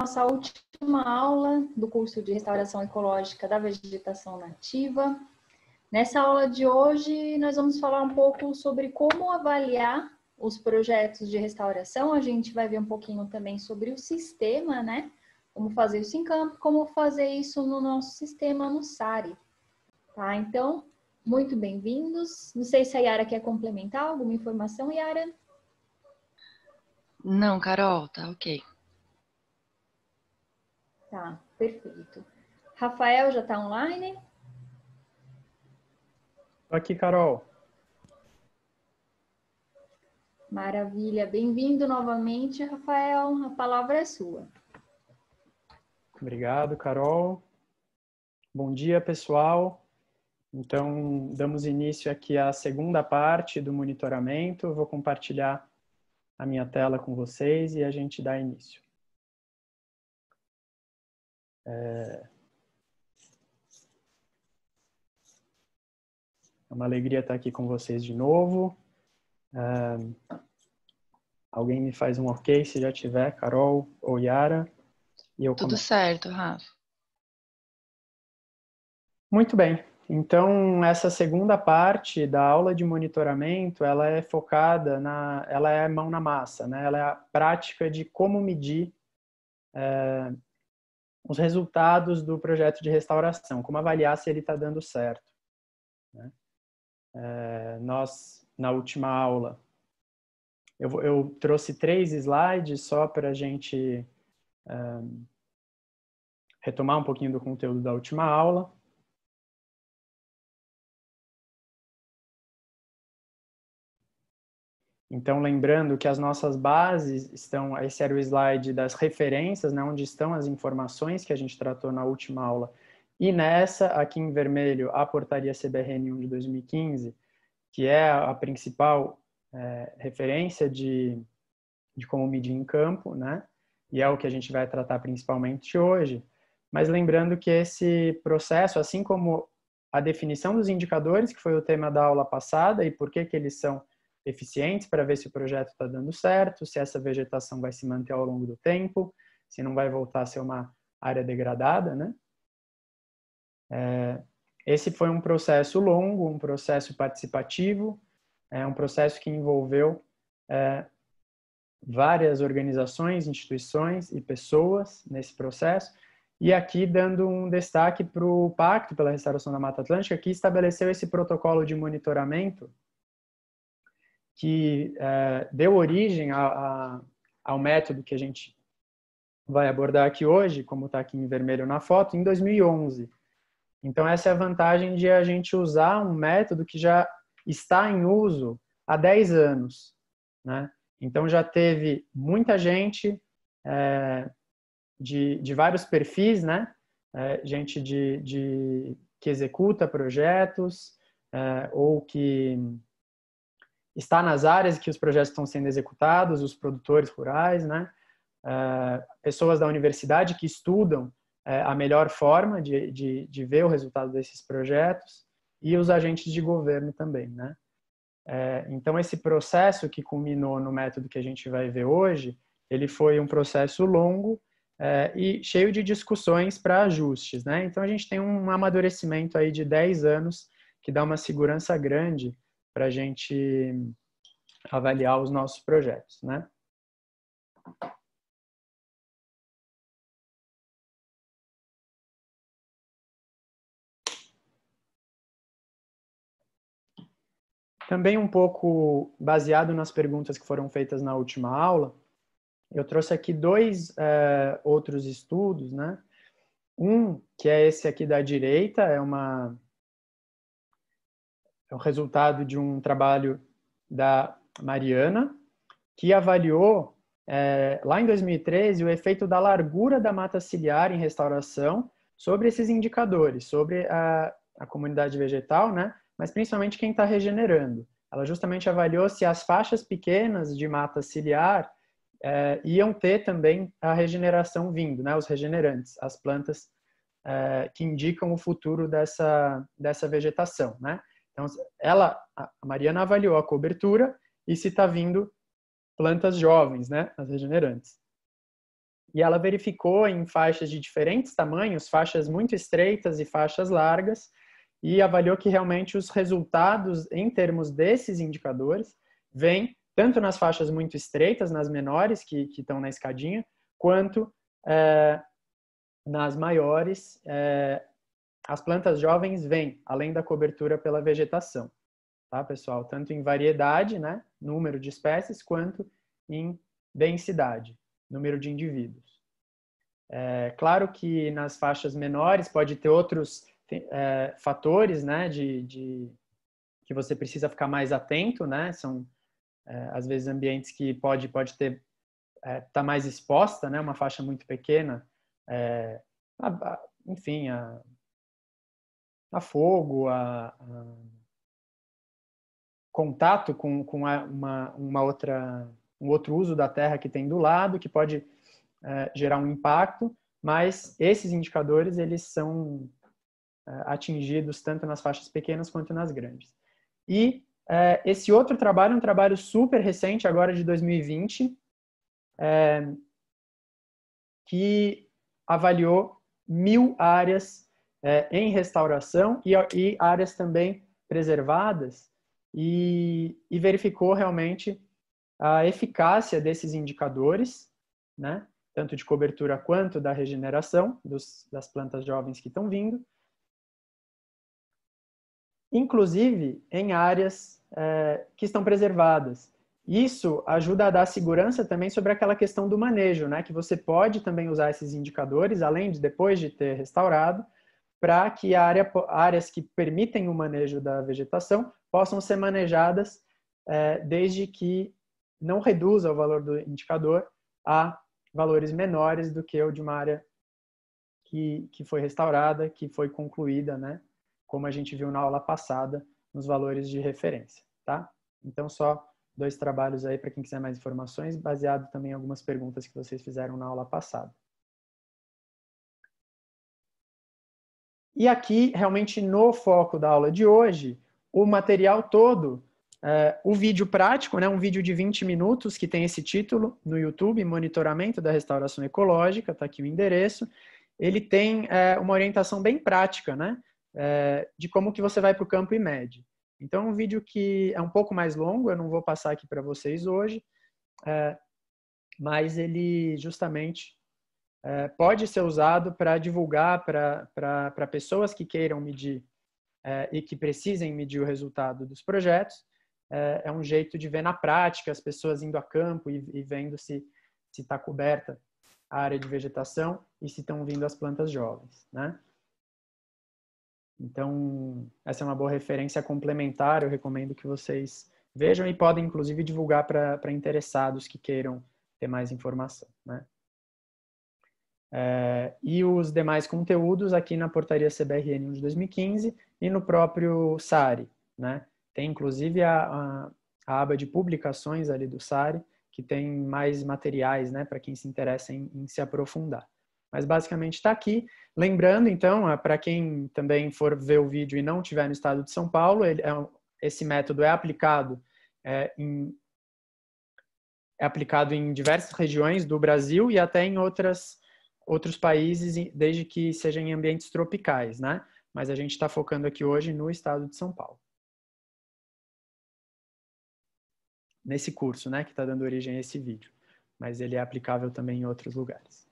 nossa última aula do curso de restauração ecológica da vegetação nativa. Nessa aula de hoje, nós vamos falar um pouco sobre como avaliar os projetos de restauração. A gente vai ver um pouquinho também sobre o sistema, né? Como fazer isso em campo, como fazer isso no nosso sistema no SARI. Tá? Então, muito bem-vindos. Não sei se a Yara quer complementar alguma informação, Yara. Não, Carol, tá ok. Tá, perfeito. Rafael já está online? Aqui, Carol. Maravilha, bem-vindo novamente, Rafael. A palavra é sua. Obrigado, Carol. Bom dia, pessoal. Então, damos início aqui à segunda parte do monitoramento. vou compartilhar a minha tela com vocês e a gente dá início. É uma alegria estar aqui com vocês de novo. É... Alguém me faz um ok se já tiver, Carol ou Yara. E eu Tudo certo, Rafa. Muito bem. Então, essa segunda parte da aula de monitoramento, ela é focada na, ela é mão na massa, né? Ela é a prática de como medir é, os resultados do projeto de restauração, como avaliar se ele está dando certo. Né? É, nós, na última aula, eu, eu trouxe três slides só para a gente um, é, retomar um pouquinho do conteúdo da última aula. Então, lembrando que as nossas bases estão, esse era o slide das referências, né, onde estão as informações que a gente tratou na última aula. E nessa, aqui em vermelho, a portaria CBRN1 de 2015, que é a principal é, referência de, de como medir em campo, né? E é o que a gente vai tratar principalmente hoje. Mas lembrando que esse processo, assim como a definição dos indicadores, que foi o tema da aula passada, e por que, que eles são eficientes para ver se o projeto está dando certo, se essa vegetação vai se manter ao longo do tempo, se não vai voltar a ser uma área degradada, né? É, esse foi um processo longo, um processo participativo, é um processo que envolveu é, várias organizações, instituições e pessoas nesse processo. E aqui dando um destaque para o Pacto pela Restauração da Mata Atlântica, que estabeleceu esse protocolo de monitoramento que é, deu origem a, a, ao método que a gente vai abordar aqui hoje, como está aqui em vermelho na foto, em 2011. Então, essa é a vantagem de a gente usar um método que já está em uso há 10 anos. Né? Então, já teve muita gente é, de, de vários perfis, né? É, gente de, de, que executa projetos é, ou que está nas áreas que os projetos estão sendo executados, os produtores rurais, né? Uh, pessoas da universidade que estudam uh, a melhor forma de, de, de, ver o resultado desses projetos e os agentes de governo também, né? Uh, então, esse processo que culminou no método que a gente vai ver hoje, ele foi um processo longo e cheio de discussões para ajustes, né? Então, a gente tem um amadurecimento aí de 10 anos que dá uma segurança grande para a gente avaliar os nossos projetos, né? Também um pouco baseado nas perguntas que foram feitas na última aula, eu trouxe aqui dois é, outros estudos, né? Um que é esse aqui da direita, é uma é o resultado de um trabalho da Mariana, que avaliou é, lá em 2013 o efeito da largura da mata ciliar em restauração sobre esses indicadores, sobre a, a comunidade vegetal, né? mas principalmente quem está regenerando. Ela justamente avaliou se as faixas pequenas de mata ciliar é, iam ter também a regeneração vindo, né? os regenerantes, as plantas é, que indicam o futuro dessa, dessa vegetação. Né? Então, ela, a Mariana avaliou a cobertura e se está vindo plantas jovens, né, as regenerantes. E ela verificou em faixas de diferentes tamanhos, faixas muito estreitas e faixas largas, e avaliou que realmente os resultados em termos desses indicadores vêm tanto nas faixas muito estreitas, nas menores que, estão na escadinha, quanto é, nas maiores, é, as plantas jovens vêm além da cobertura pela vegetação, tá, pessoal? Tanto em variedade, né, número de espécies, quanto em densidade, número de indivíduos. É, claro que nas faixas menores pode ter outros é, fatores, né, de, de, que você precisa ficar mais atento, né? São é, às vezes ambientes que pode pode ter é, tá mais exposta, né? Uma faixa muito pequena, é, a, a, enfim, a, a fogo, a, a contato com, com uma, uma, outra, um outro uso da terra que tem do lado, que pode é, gerar um impacto, mas esses indicadores eles são é, atingidos tanto nas faixas pequenas quanto nas grandes. E é, esse outro trabalho um trabalho super recente, agora de 2020, é, que avaliou mil áreas é, em restauração e, e, áreas também preservadas e, e, verificou realmente a eficácia desses indicadores, né? tanto de cobertura quanto da regeneração dos, das plantas jovens que estão vindo, inclusive em áreas é, que estão preservadas. Isso ajuda a dar segurança também sobre aquela questão do manejo, né? que você pode também usar esses indicadores, além de depois de ter restaurado, para que área, áreas que permitem o manejo da vegetação possam ser manejadas é, desde que não reduza o valor do indicador a valores menores do que o de uma área que, que foi restaurada, que foi concluída, né? Como a gente viu na aula passada, nos valores de referência, tá? Então, só dois trabalhos aí para quem quiser mais informações, baseado também em algumas perguntas que vocês fizeram na aula passada. E aqui, realmente, no foco da aula de hoje, o material todo, é, o vídeo prático, né, um vídeo de 20 minutos que tem esse título no YouTube, Monitoramento da Restauração Ecológica, está aqui o endereço, ele tem é, uma orientação bem prática, né, é, de como que você vai para o campo e mede. Então, um vídeo que é um pouco mais longo, eu não vou passar aqui para vocês hoje, é, mas ele justamente é, pode ser usado para divulgar para pessoas que queiram medir é, e que precisem medir o resultado dos projetos. É, é, um jeito de ver na prática as pessoas indo a campo e, e vendo se está coberta a área de vegetação e se estão vindo as plantas jovens, né? Então, essa é uma boa referência complementar, eu recomendo que vocês vejam e podem, inclusive, divulgar para interessados que queiram ter mais informação, né? É, e os demais conteúdos aqui na portaria CBRN de 2015 e no próprio SARI. Né? Tem inclusive a, a, a, aba de publicações ali do SARI, que tem mais materiais né, para quem se interessa em, em se aprofundar. Mas basicamente está aqui. Lembrando, então, é, para quem também for ver o vídeo e não estiver no estado de São Paulo, ele, é, esse método é aplicado é, em é aplicado em diversas regiões do Brasil e até em outras outros países, desde que sejam em ambientes tropicais, né? Mas a gente está focando aqui hoje no estado de São Paulo. Nesse curso, né, que está dando origem a esse vídeo. Mas ele é aplicável também em outros lugares.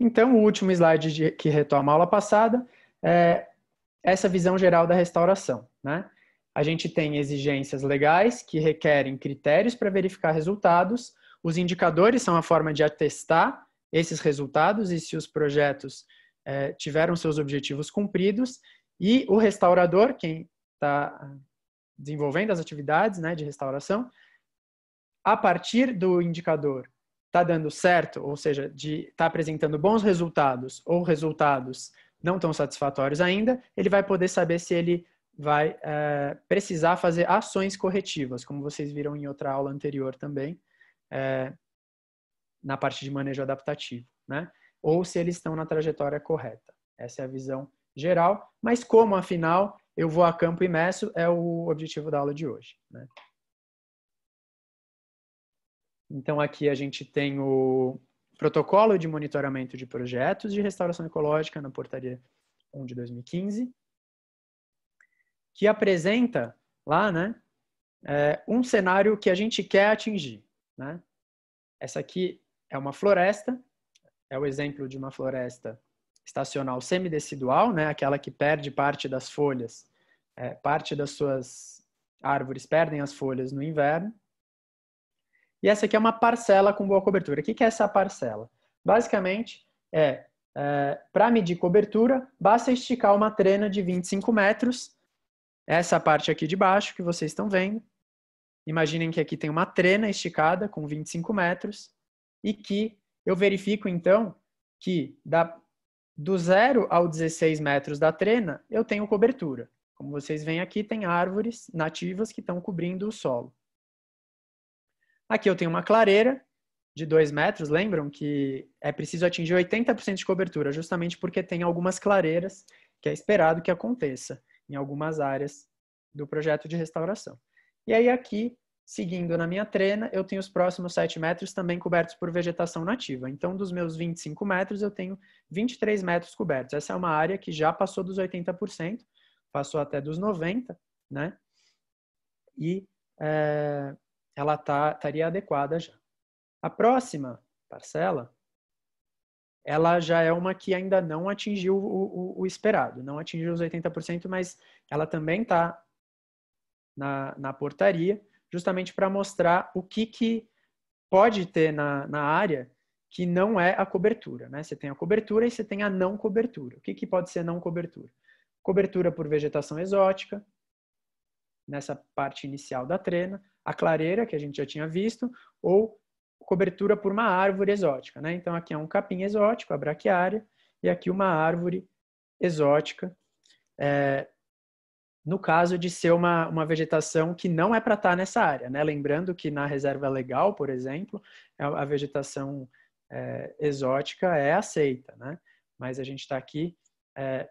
Então, o último slide de, que retoma a aula passada é essa visão geral da restauração. Né? A gente tem exigências legais que requerem critérios para verificar resultados, os indicadores são a forma de atestar esses resultados e se os projetos é, tiveram seus objetivos cumpridos. E o restaurador, quem está desenvolvendo as atividades né, de restauração, a partir do indicador está dando certo, ou seja, está apresentando bons resultados ou resultados não tão satisfatórios ainda, ele vai poder saber se ele vai é, precisar fazer ações corretivas, como vocês viram em outra aula anterior também, é, na parte de manejo adaptativo, né? Ou se eles estão na trajetória correta. Essa é a visão geral, mas como, afinal, eu vou a campo imerso é o objetivo da aula de hoje, né? Então, aqui a gente tem o protocolo de monitoramento de projetos de restauração ecológica na portaria 1 de 2015, que apresenta lá, né, é, um cenário que a gente quer atingir. Né? Essa aqui é uma floresta, é o exemplo de uma floresta estacional semidecidual, né? aquela que perde parte das folhas, é, parte das suas árvores perdem as folhas no inverno. E essa aqui é uma parcela com boa cobertura. O que é essa parcela? Basicamente, é, é para medir cobertura, basta esticar uma trena de 25 metros, essa parte aqui de baixo que vocês estão vendo, Imaginem que aqui tem uma trena esticada com 25 metros e que eu verifico então que da, do zero ao 16 metros da trena eu tenho cobertura. Como vocês veem aqui, tem árvores nativas que estão cobrindo o solo. Aqui eu tenho uma clareira de 2 metros, lembram que é preciso atingir 80% de cobertura, justamente porque tem algumas clareiras que é esperado que aconteça em algumas áreas do projeto de restauração. E aí aqui, seguindo na minha trena, eu tenho os próximos 7 metros também cobertos por vegetação nativa. Então, dos meus 25 metros, eu tenho 23 metros cobertos. Essa é uma área que já passou dos 80%, passou até dos 90%, né? E é, ela tá, estaria adequada já. A próxima parcela, ela já é uma que ainda não atingiu o, o, o esperado, não atingiu os 80%, mas ela também está na, na portaria, justamente para mostrar o que, que pode ter na, na área que não é a cobertura. Né? Você tem a cobertura e você tem a não cobertura. O que, que pode ser não cobertura? Cobertura por vegetação exótica, nessa parte inicial da trena, a clareira, que a gente já tinha visto, ou cobertura por uma árvore exótica. Né? Então, aqui é um capim exótico, a braquiária, e aqui uma árvore exótica. É, no caso de ser uma, uma vegetação que não é para estar tá nessa área, né? Lembrando que na reserva legal, por exemplo, é a vegetação é, exótica é aceita, né? Mas a gente está aqui é,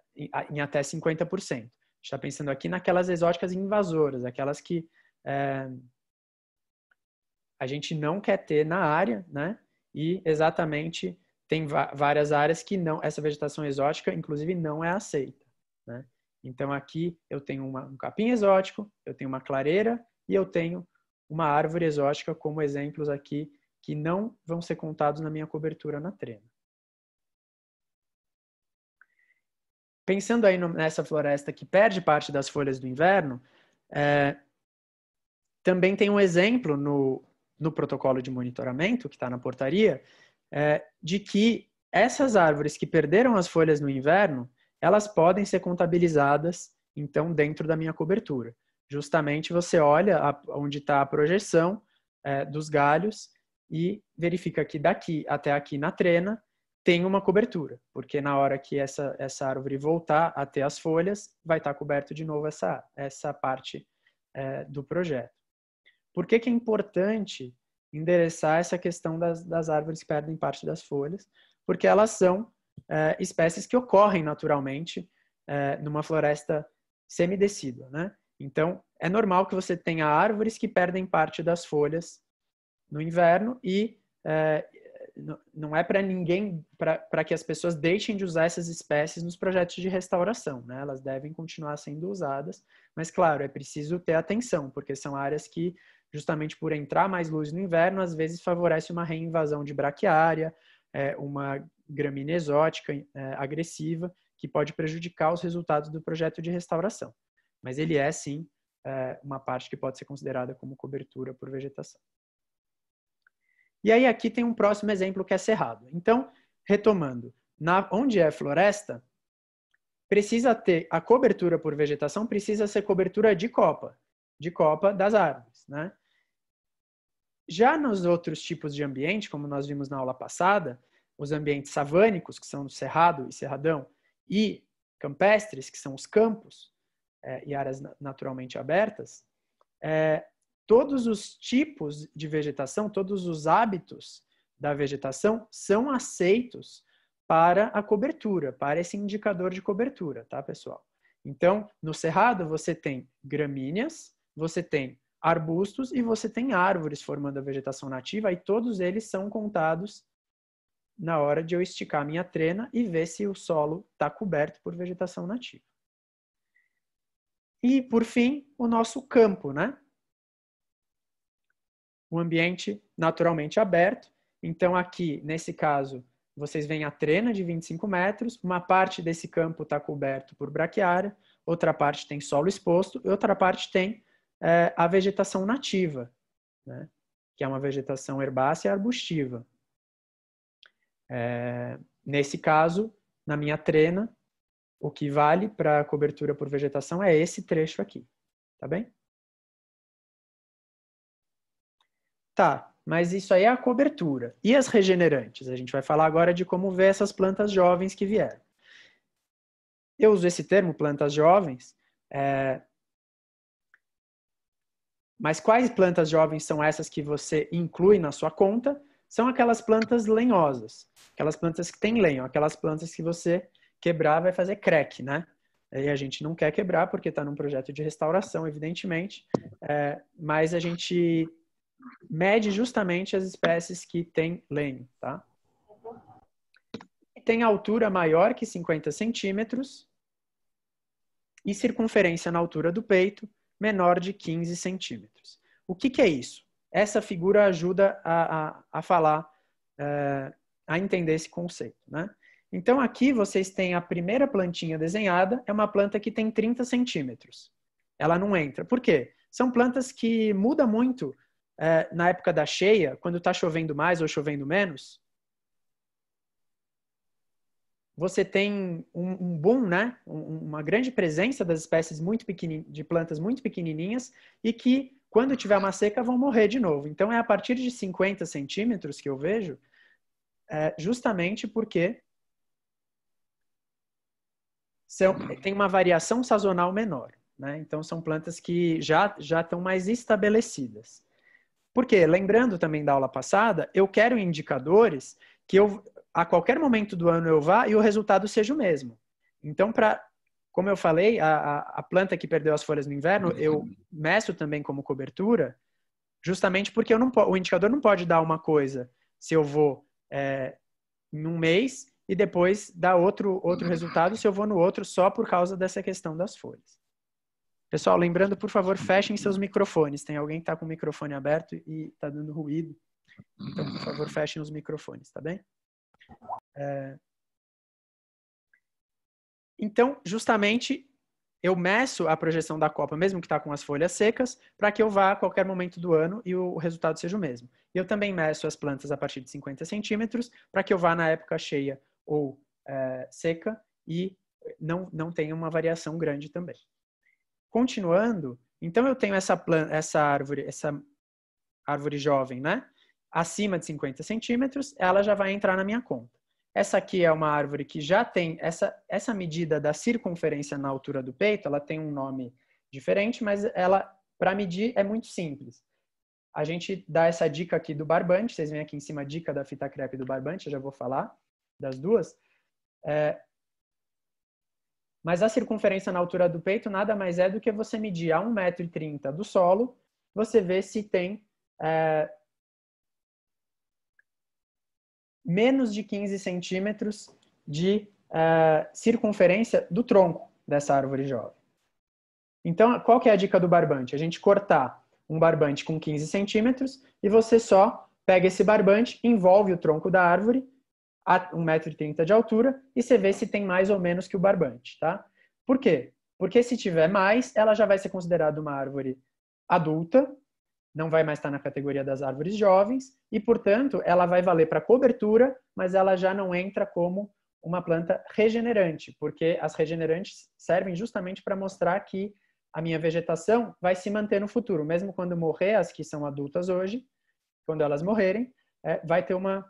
em, até 50%. A gente está pensando aqui naquelas exóticas invasoras, aquelas que é, a gente não quer ter na área, né? E exatamente tem várias áreas que não essa vegetação exótica, inclusive, não é aceita. Então aqui eu tenho uma, um capim exótico, eu tenho uma clareira e eu tenho uma árvore exótica como exemplos aqui que não vão ser contados na minha cobertura na trena. Pensando aí no, nessa floresta que perde parte das folhas do inverno, é, também tem um exemplo no, no protocolo de monitoramento, que está na portaria, é, de que essas árvores que perderam as folhas no inverno, elas podem ser contabilizadas, então, dentro da minha cobertura. Justamente você olha a, onde está a projeção é, dos galhos e verifica que daqui até aqui na trena tem uma cobertura, porque na hora que essa, essa árvore voltar até as folhas, vai estar tá coberto de novo essa, essa parte é, do projeto. Por que, que é importante endereçar essa questão das, das árvores que perdem parte das folhas? Porque elas são uh, espécies que ocorrem naturalmente uh, numa floresta semidecídua, né? Então, é normal que você tenha árvores que perdem parte das folhas no inverno e uh, não é para ninguém, para que as pessoas deixem de usar essas espécies nos projetos de restauração, né? Elas devem continuar sendo usadas, mas claro, é preciso ter atenção, porque são áreas que justamente por entrar mais luz no inverno, às vezes favorece uma reinvasão de braquiária, uma gramínea exótica, é, agressiva, que pode prejudicar os resultados do projeto de restauração. Mas ele é, sim, é, uma parte que pode ser considerada como cobertura por vegetação. E aí aqui tem um próximo exemplo que é cerrado. Então, retomando, na, onde é floresta, precisa ter a cobertura por vegetação precisa ser cobertura de copa, de copa das árvores, né? Já nos outros tipos de ambiente, como nós vimos na aula passada, os ambientes savânicos, que são o cerrado e cerradão, e campestres, que são os campos é, e áreas naturalmente abertas, é, todos os tipos de vegetação, todos os hábitos da vegetação são aceitos para a cobertura, para esse indicador de cobertura, tá, pessoal? Então, no cerrado você tem gramíneas, você tem arbustos e você tem árvores formando a vegetação nativa e todos eles são contados na hora de eu esticar a minha trena e ver se o solo está coberto por vegetação nativa. E, por fim, o nosso campo, né? Um ambiente naturalmente aberto. Então, aqui, nesse caso, vocês veem a trena de 25 metros, uma parte desse campo está coberto por braquiária, outra parte tem solo exposto, e outra parte tem é, a vegetação nativa, né? que é uma vegetação herbácea arbustiva. É, nesse caso, na minha trena, o que vale para cobertura por vegetação é esse trecho aqui, tá bem? Tá, mas isso aí é a cobertura. E as regenerantes? A gente vai falar agora de como ver essas plantas jovens que vieram. Eu uso esse termo, plantas jovens, é... mas quais plantas jovens são essas que você inclui na sua conta? são aquelas plantas lenhosas, aquelas plantas que têm lenho, aquelas plantas que você quebrar vai fazer crack, né? E a gente não quer quebrar porque está num projeto de restauração, evidentemente, é, mas a gente mede justamente as espécies que têm lenho, tá? tem altura maior que 50 centímetros e circunferência na altura do peito menor de 15 centímetros. O que, que é isso? essa figura ajuda a, a, a falar, é, a entender esse conceito, né? Então, aqui vocês têm a primeira plantinha desenhada, é uma planta que tem 30 centímetros. Ela não entra. Por quê? São plantas que muda muito é, na época da cheia, quando está chovendo mais ou chovendo menos. Você tem um, um boom, né? Um, uma grande presença das espécies muito de plantas muito pequenininhas e que quando tiver uma seca, vão morrer de novo. Então, é a partir de 50 centímetros que eu vejo, é, justamente porque são, tem uma variação sazonal menor. Né? Então, são plantas que já, já estão mais estabelecidas. Porque, lembrando também da aula passada, eu quero indicadores que eu, a qualquer momento do ano eu vá e o resultado seja o mesmo. Então, para como eu falei, a, a planta que perdeu as folhas no inverno, eu meço também como cobertura, justamente porque eu não, o indicador não pode dar uma coisa se eu vou é, em um mês e depois dar outro, outro resultado se eu vou no outro só por causa dessa questão das folhas. Pessoal, lembrando, por favor, fechem seus microfones. Tem alguém que está com o microfone aberto e está dando ruído. Então, por favor, fechem os microfones, tá bem? É, então, justamente, eu meço a projeção da copa, mesmo que está com as folhas secas, para que eu vá a qualquer momento do ano e o resultado seja o mesmo. E eu também meço as plantas a partir de 50 centímetros, para que eu vá na época cheia ou é, seca e não, não tenha uma variação grande também. Continuando, então eu tenho essa, planta, essa árvore, essa árvore jovem, né? Acima de 50 centímetros, ela já vai entrar na minha conta. Essa aqui é uma árvore que já tem essa, essa medida da circunferência na altura do peito, ela tem um nome diferente, mas ela para medir é muito simples. A gente dá essa dica aqui do barbante, vocês veem aqui em cima a dica da fita crepe do barbante, eu já vou falar das duas. É, mas a circunferência na altura do peito nada mais é do que você medir a 1,30m do solo, você vê se tem é, menos de 15 centímetros de uh, circunferência do tronco dessa árvore jovem. Então, qual que é a dica do barbante? A gente cortar um barbante com 15 centímetros e você só pega esse barbante, envolve o tronco da árvore a 1,30m de altura e você vê se tem mais ou menos que o barbante, tá? Por quê? Porque se tiver mais, ela já vai ser considerada uma árvore adulta não vai mais estar na categoria das árvores jovens e, portanto, ela vai valer para cobertura, mas ela já não entra como uma planta regenerante, porque as regenerantes servem justamente para mostrar que a minha vegetação vai se manter no futuro, mesmo quando morrer as que são adultas hoje, quando elas morrerem, é, vai ter uma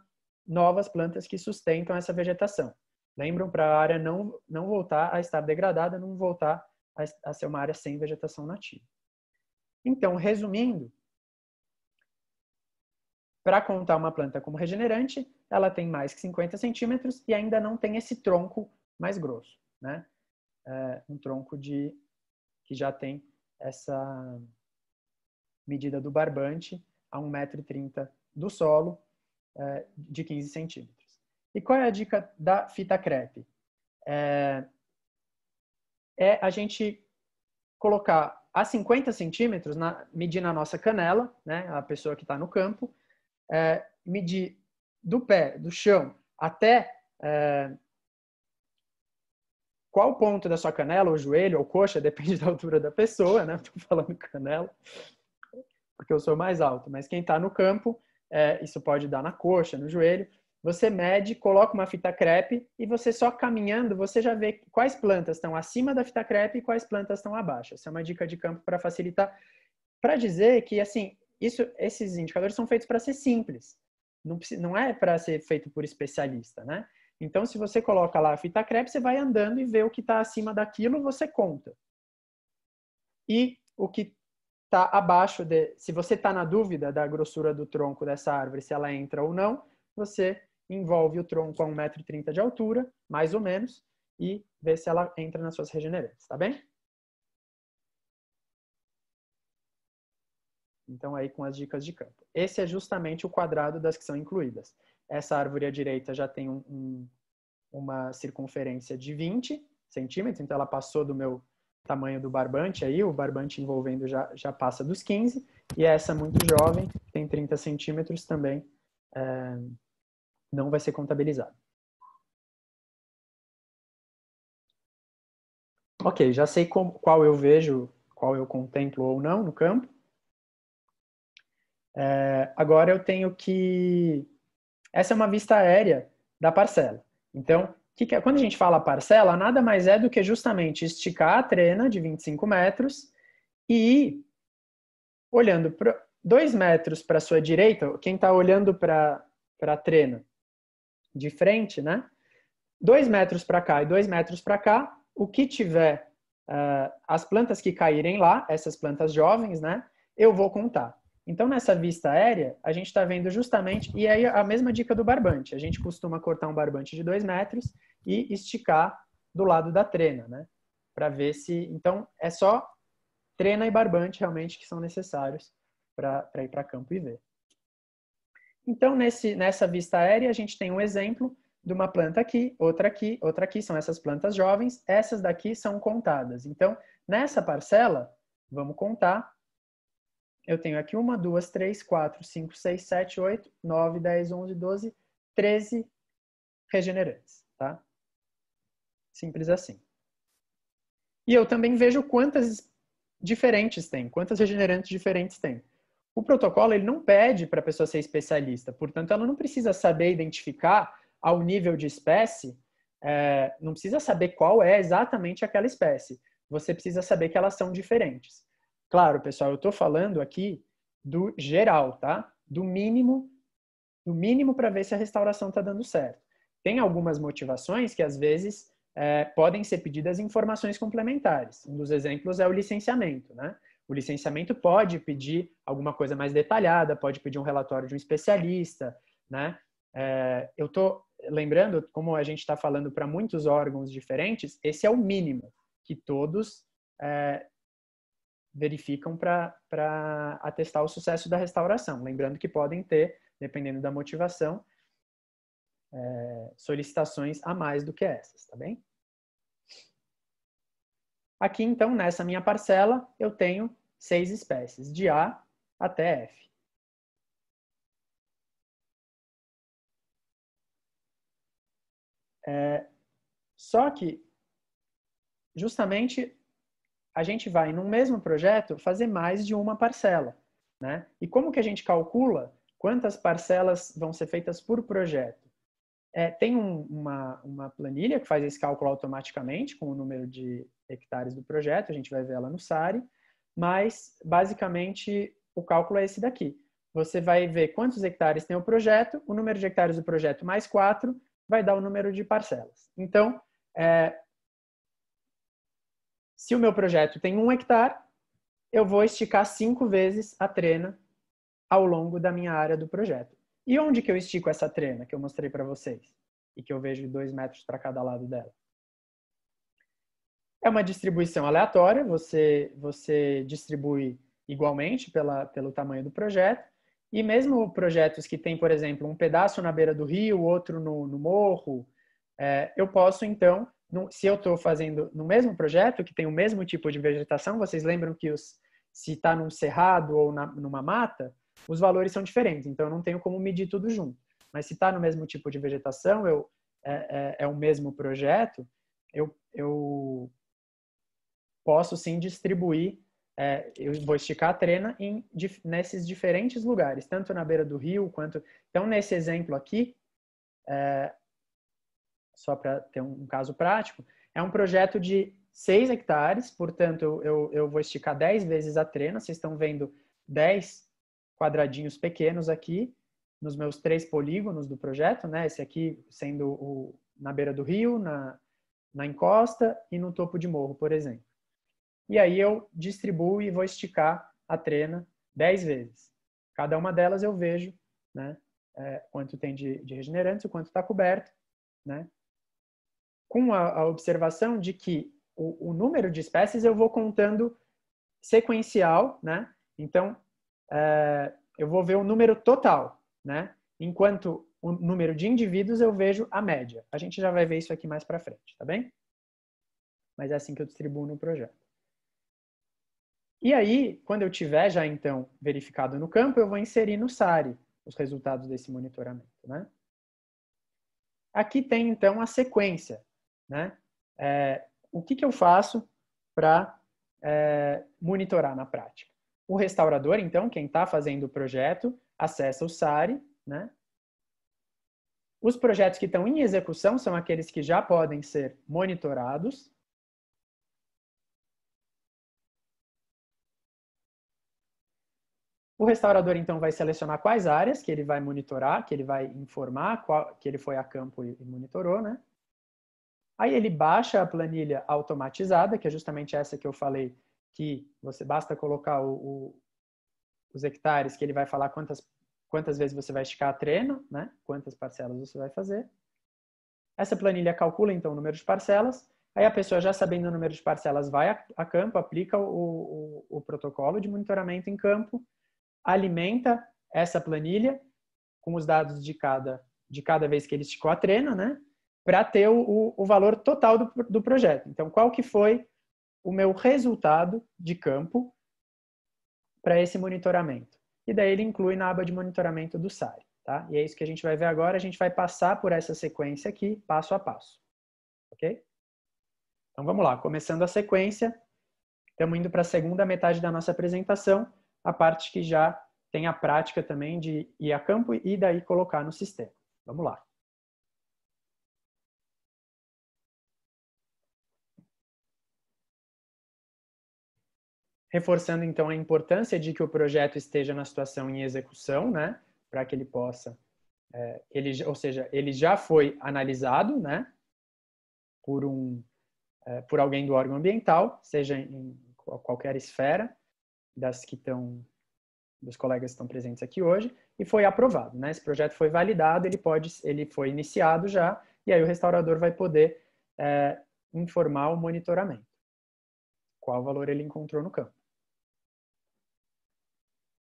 novas plantas que sustentam essa vegetação. Lembram para a área não não voltar a estar degradada, não voltar a, a ser uma área sem vegetação nativa. Então, resumindo, para contar uma planta como regenerante, ela tem mais que 50 centímetros e ainda não tem esse tronco mais grosso, né? É um tronco de que já tem essa medida do barbante a 1,30m do solo é, de 15 centímetros. E qual é a dica da fita crepe? É, é a gente colocar a 50 centímetros, na, medir na nossa canela, né, a pessoa que está no campo, é, medir do pé, do chão, até é, qual ponto da sua canela, ou joelho, ou coxa, depende da altura da pessoa, né? Estou falando canela, porque eu sou mais alto, mas quem está no campo, é, isso pode dar na coxa, no joelho. Você mede, coloca uma fita crepe e você só caminhando, você já vê quais plantas estão acima da fita crepe e quais plantas estão abaixo. Essa é uma dica de campo para facilitar. Para dizer que, assim, isso, esses indicadores são feitos para ser simples, não, não é para ser feito por especialista, né? Então, se você coloca lá a fita crepe, você vai andando e vê o que está acima daquilo, você conta. E o que está abaixo de. Se você está na dúvida da grossura do tronco dessa árvore, se ela entra ou não, você envolve o tronco a 1,30m de altura, mais ou menos, e vê se ela entra nas suas regenerantes, tá bem? Então, aí com as dicas de campo. Esse é justamente o quadrado das que são incluídas. Essa árvore à direita já tem um, um, uma circunferência de 20 centímetros, então ela passou do meu tamanho do barbante aí, o barbante envolvendo já, já passa dos 15, e essa muito jovem, tem 30 centímetros também, é, não vai ser contabilizada. Ok, já sei como, qual eu vejo, qual eu contemplo ou não no campo. É, agora eu tenho que. Essa é uma vista aérea da parcela. Então, que que é? quando a gente fala parcela, nada mais é do que justamente esticar a trena de 25 metros e ir olhando dois metros para sua direita, quem está olhando para a trena de frente, né? Dois metros para cá e dois metros para cá, o que tiver uh, as plantas que caírem lá, essas plantas jovens, né? Eu vou contar. Então, nessa vista aérea, a gente está vendo justamente, e aí a mesma dica do barbante. A gente costuma cortar um barbante de dois metros e esticar do lado da trena, né? Para ver se. Então, é só trena e barbante realmente que são necessários para ir para campo e ver. Então, nesse, nessa vista aérea, a gente tem um exemplo de uma planta aqui, outra aqui, outra aqui, são essas plantas jovens, essas daqui são contadas. Então, nessa parcela, vamos contar eu tenho aqui uma, duas, três, quatro, cinco, seis, sete, oito, nove, dez, onze, doze, treze regenerantes, tá? Simples assim. E eu também vejo quantas diferentes tem, quantas regenerantes diferentes tem. O protocolo ele não pede para a pessoa ser especialista, portanto ela não precisa saber identificar ao nível de espécie, é, não precisa saber qual é exatamente aquela espécie. Você precisa saber que elas são diferentes. Claro, pessoal, eu estou falando aqui do geral, tá? Do mínimo, do mínimo para ver se a restauração está dando certo. Tem algumas motivações que às vezes é, podem ser pedidas informações complementares. Um dos exemplos é o licenciamento, né? O licenciamento pode pedir alguma coisa mais detalhada, pode pedir um relatório de um especialista, né? É, eu estou lembrando, como a gente está falando para muitos órgãos diferentes, esse é o mínimo que todos é, verificam para atestar o sucesso da restauração. Lembrando que podem ter, dependendo da motivação, é, solicitações a mais do que essas, tá bem? Aqui, então, nessa minha parcela, eu tenho seis espécies, de A até F. É, só que, justamente, a gente vai, num mesmo projeto, fazer mais de uma parcela. Né? E como que a gente calcula quantas parcelas vão ser feitas por projeto? É, tem um, uma, uma planilha que faz esse cálculo automaticamente com o número de hectares do projeto, a gente vai ver ela no SARI, mas basicamente o cálculo é esse daqui. Você vai ver quantos hectares tem o projeto, o número de hectares do projeto mais quatro vai dar o número de parcelas. Então, é, se o meu projeto tem um hectare, eu vou esticar cinco vezes a trena ao longo da minha área do projeto. E onde que eu estico essa trena que eu mostrei para vocês e que eu vejo dois metros para cada lado dela? É uma distribuição aleatória, você, você distribui igualmente pela, pelo tamanho do projeto. E mesmo projetos que têm, por exemplo, um pedaço na beira do rio, outro no, no morro, é, eu posso, então, se eu estou fazendo no mesmo projeto, que tem o mesmo tipo de vegetação, vocês lembram que os, se está num cerrado ou na, numa mata, os valores são diferentes. Então, eu não tenho como medir tudo junto. Mas se está no mesmo tipo de vegetação, eu, é, é, é o mesmo projeto, eu, eu posso sim distribuir, é, eu vou esticar a trena em, nesses diferentes lugares, tanto na beira do rio quanto. Então, nesse exemplo aqui, é, só para ter um caso prático, é um projeto de 6 hectares, portanto, eu, eu vou esticar 10 vezes a trena. Vocês estão vendo 10 quadradinhos pequenos aqui nos meus três polígonos do projeto, né? Esse aqui sendo o, na beira do rio, na, na encosta e no topo de morro, por exemplo. E aí eu distribuo e vou esticar a trena 10 vezes. Cada uma delas eu vejo né, é, quanto tem de, de regenerantes, o quanto está coberto, né? com a, a observação de que o, o, número de espécies eu vou contando sequencial, né? Então, é, eu vou ver o número total, né? Enquanto o número de indivíduos eu vejo a média. A gente já vai ver isso aqui mais para frente, tá bem? Mas é assim que eu distribuo no projeto. E aí, quando eu tiver já então verificado no campo, eu vou inserir no SARI os resultados desse monitoramento, né? Aqui tem então a sequência né? É, o que, que eu faço para é, monitorar na prática? O restaurador, então, quem está fazendo o projeto, acessa o SARI, né? Os projetos que estão em execução são aqueles que já podem ser monitorados. O restaurador, então, vai selecionar quais áreas que ele vai monitorar, que ele vai informar, qual, que ele foi a campo e monitorou, né? Aí ele baixa a planilha automatizada, que é justamente essa que eu falei, que você basta colocar o, o, os hectares, que ele vai falar quantas, quantas vezes você vai esticar a treino, né? quantas parcelas você vai fazer. Essa planilha calcula, então, o número de parcelas. Aí a pessoa, já sabendo o número de parcelas, vai a, a campo, aplica o, o protocolo de monitoramento em campo, alimenta essa planilha com os dados de cada, de cada vez que ele esticou a treino, né? para ter o, o, valor total do, do projeto. Então, qual que foi o meu resultado de campo para esse monitoramento? E daí ele inclui na aba de monitoramento do SARE, Tá? E é isso que a gente vai ver agora. A gente vai passar por essa sequência aqui, passo a passo. Ok? Então vamos lá, começando a sequência. Estamos indo para a segunda metade da nossa apresentação, a parte que já tem a prática também de ir a campo e daí colocar no sistema. Vamos lá. reforçando então a importância de que o projeto esteja na situação em execução, né, para que ele possa, é, ele, ou seja, ele já foi analisado, né, por um, é, por alguém do órgão ambiental, seja em qualquer esfera das que estão, dos colegas que estão presentes aqui hoje, e foi aprovado, né, esse projeto foi validado, ele pode, ele foi iniciado já, e aí o restaurador vai poder é, informar o monitoramento, qual valor ele encontrou no campo.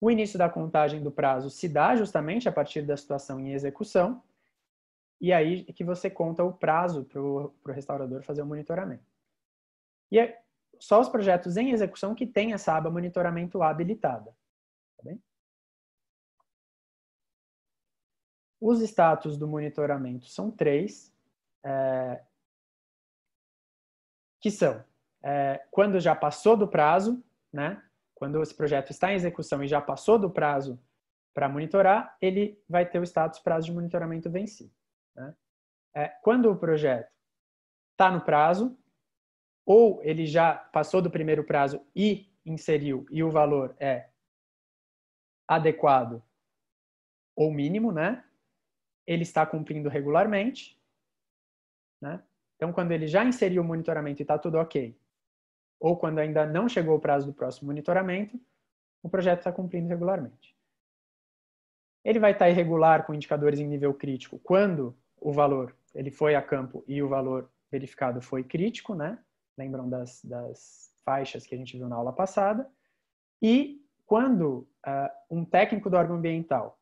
O início da contagem do prazo se dá justamente a partir da situação em execução, e aí que você conta o prazo para o restaurador fazer o monitoramento. E é só os projetos em execução que têm essa aba monitoramento habilitada. Tá bem? Os status do monitoramento são três, é, que são é, quando já passou do prazo, né? Quando esse projeto está em execução e já passou do prazo para monitorar, ele vai ter o status prazo de monitoramento vencido. Né? É, quando o projeto está no prazo, ou ele já passou do primeiro prazo e inseriu, e o valor é adequado ou mínimo, né? Ele está cumprindo regularmente, né? Então, quando ele já inseriu o monitoramento e está tudo ok, ou quando ainda não chegou o prazo do próximo monitoramento, o projeto está cumprindo regularmente. Ele vai estar irregular com indicadores em nível crítico quando o valor ele foi a campo e o valor verificado foi crítico, né? Lembram das, das faixas que a gente viu na aula passada. E quando uh, um técnico do órgão ambiental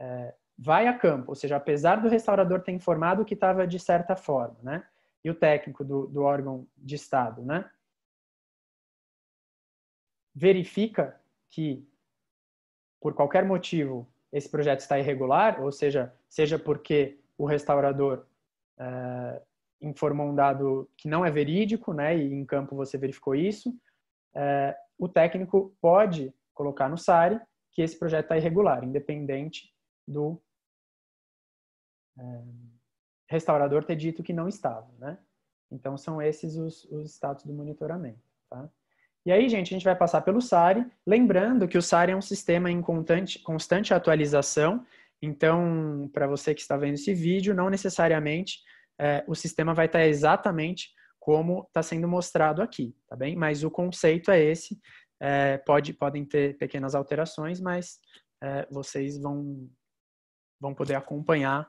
uh, vai a campo, ou seja, apesar do restaurador ter informado que estava de certa forma, né? E o técnico do, do órgão de Estado, né? verifica que, por qualquer motivo, esse projeto está irregular, ou seja, seja porque o restaurador eh, informou um dado que não é verídico, né, e em campo você verificou isso, eh, o técnico pode colocar no SARI que esse projeto está irregular, independente do eh, restaurador ter dito que não estava, né? Então, são esses os, os status do monitoramento, tá? E aí, gente, a gente vai passar pelo SARI, lembrando que o SARI é um sistema em constante, constante atualização, então, para você que está vendo esse vídeo, não necessariamente é, o sistema vai estar tá exatamente como está sendo mostrado aqui, tá bem? Mas o conceito é esse, é, pode, podem ter pequenas alterações, mas é, vocês vão, vão poder acompanhar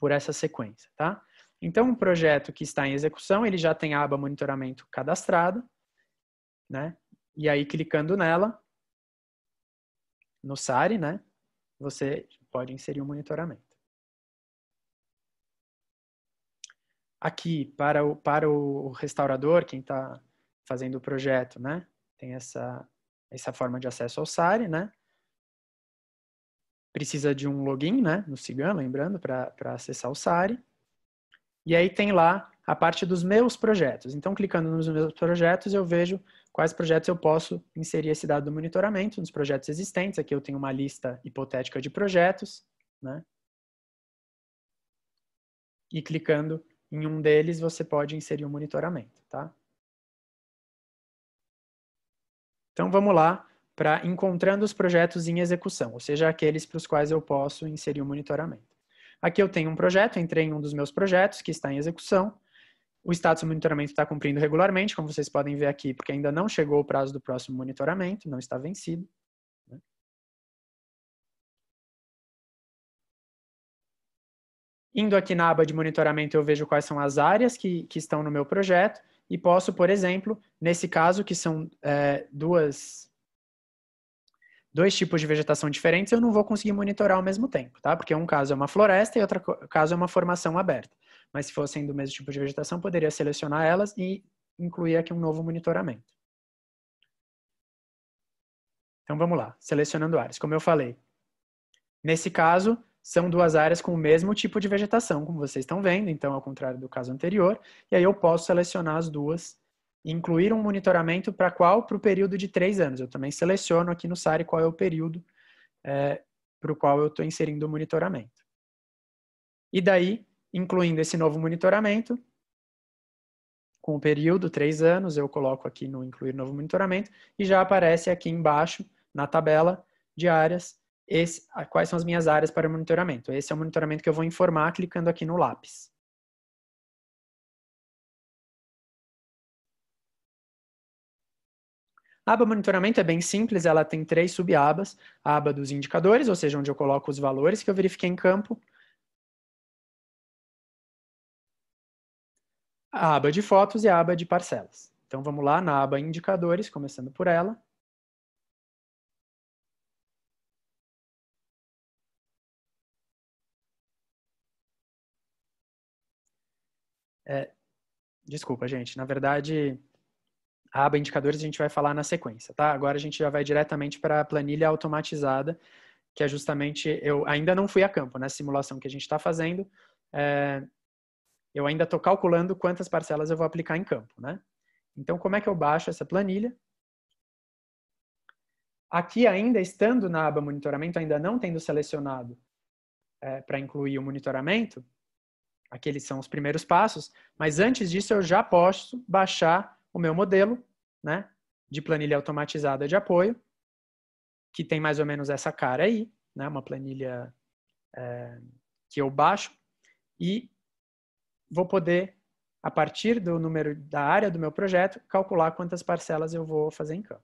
por essa sequência, tá? Então, um projeto que está em execução, ele já tem a aba monitoramento cadastrada, né? E aí clicando nela, no SARI, né? Você pode inserir o um monitoramento. Aqui, para o, para o restaurador, quem está fazendo o projeto, né? Tem essa, essa forma de acesso ao SARI, né? Precisa de um login, né? No Cigan lembrando, para acessar o SARI. E aí tem lá a parte dos meus projetos. Então, clicando nos meus projetos, eu vejo quais projetos eu posso inserir esse dado do monitoramento nos projetos existentes. Aqui eu tenho uma lista hipotética de projetos, né? E clicando em um deles, você pode inserir o um monitoramento, tá? Então vamos lá para encontrando os projetos em execução, ou seja, aqueles para os quais eu posso inserir o um monitoramento. Aqui eu tenho um projeto, entrei em um dos meus projetos que está em execução. O status do monitoramento está cumprindo regularmente, como vocês podem ver aqui, porque ainda não chegou o prazo do próximo monitoramento, não está vencido. Né? Indo aqui na aba de monitoramento, eu vejo quais são as áreas que, que estão no meu projeto e posso, por exemplo, nesse caso, que são é, duas, dois tipos de vegetação diferentes, eu não vou conseguir monitorar ao mesmo tempo, tá? Porque um caso é uma floresta e outro caso é uma formação aberta mas se fossem do mesmo tipo de vegetação, poderia selecionar elas e incluir aqui um novo monitoramento. Então vamos lá, selecionando áreas. Como eu falei, nesse caso, são duas áreas com o mesmo tipo de vegetação, como vocês estão vendo, então ao contrário do caso anterior, e aí eu posso selecionar as duas e incluir um monitoramento para qual? Para o período de três anos. Eu também seleciono aqui no SARI qual é o período é, para o qual eu estou inserindo o monitoramento. E daí, incluindo esse novo monitoramento, com o período, três anos, eu coloco aqui no incluir novo monitoramento, e já aparece aqui embaixo, na tabela de áreas, esse, quais são as minhas áreas para monitoramento. Esse é o monitoramento que eu vou informar clicando aqui no lápis. A aba monitoramento é bem simples, ela tem três subabas. A aba dos indicadores, ou seja, onde eu coloco os valores que eu verifiquei em campo. a aba de fotos e a aba de parcelas. Então vamos lá na aba indicadores, começando por ela. É, desculpa, gente. Na verdade, a aba indicadores a gente vai falar na sequência, tá? Agora a gente já vai diretamente para a planilha automatizada, que é justamente eu ainda não fui a campo na né? simulação que a gente está fazendo. É, eu ainda estou calculando quantas parcelas eu vou aplicar em campo, né? Então, como é que eu baixo essa planilha? Aqui, ainda estando na aba monitoramento, ainda não tendo selecionado é, para incluir o monitoramento, aqueles são os primeiros passos, mas antes disso eu já posso baixar o meu modelo, né, de planilha automatizada de apoio, que tem mais ou menos essa cara aí, né, uma planilha é, que eu baixo, e vou poder, a partir do número da área do meu projeto, calcular quantas parcelas eu vou fazer em campo.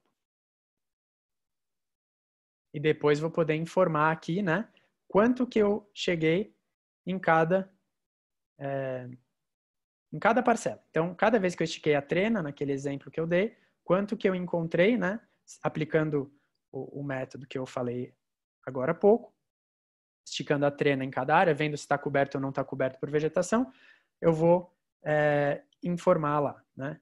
E depois vou poder informar aqui, né, quanto que eu cheguei em cada é, em cada parcela. Então, cada vez que eu estiquei a trena, naquele exemplo que eu dei, quanto que eu encontrei, né, aplicando o, o método que eu falei agora há pouco, esticando a trena em cada área, vendo se está coberto ou não está coberto por vegetação, eu vou é, informar lá, né?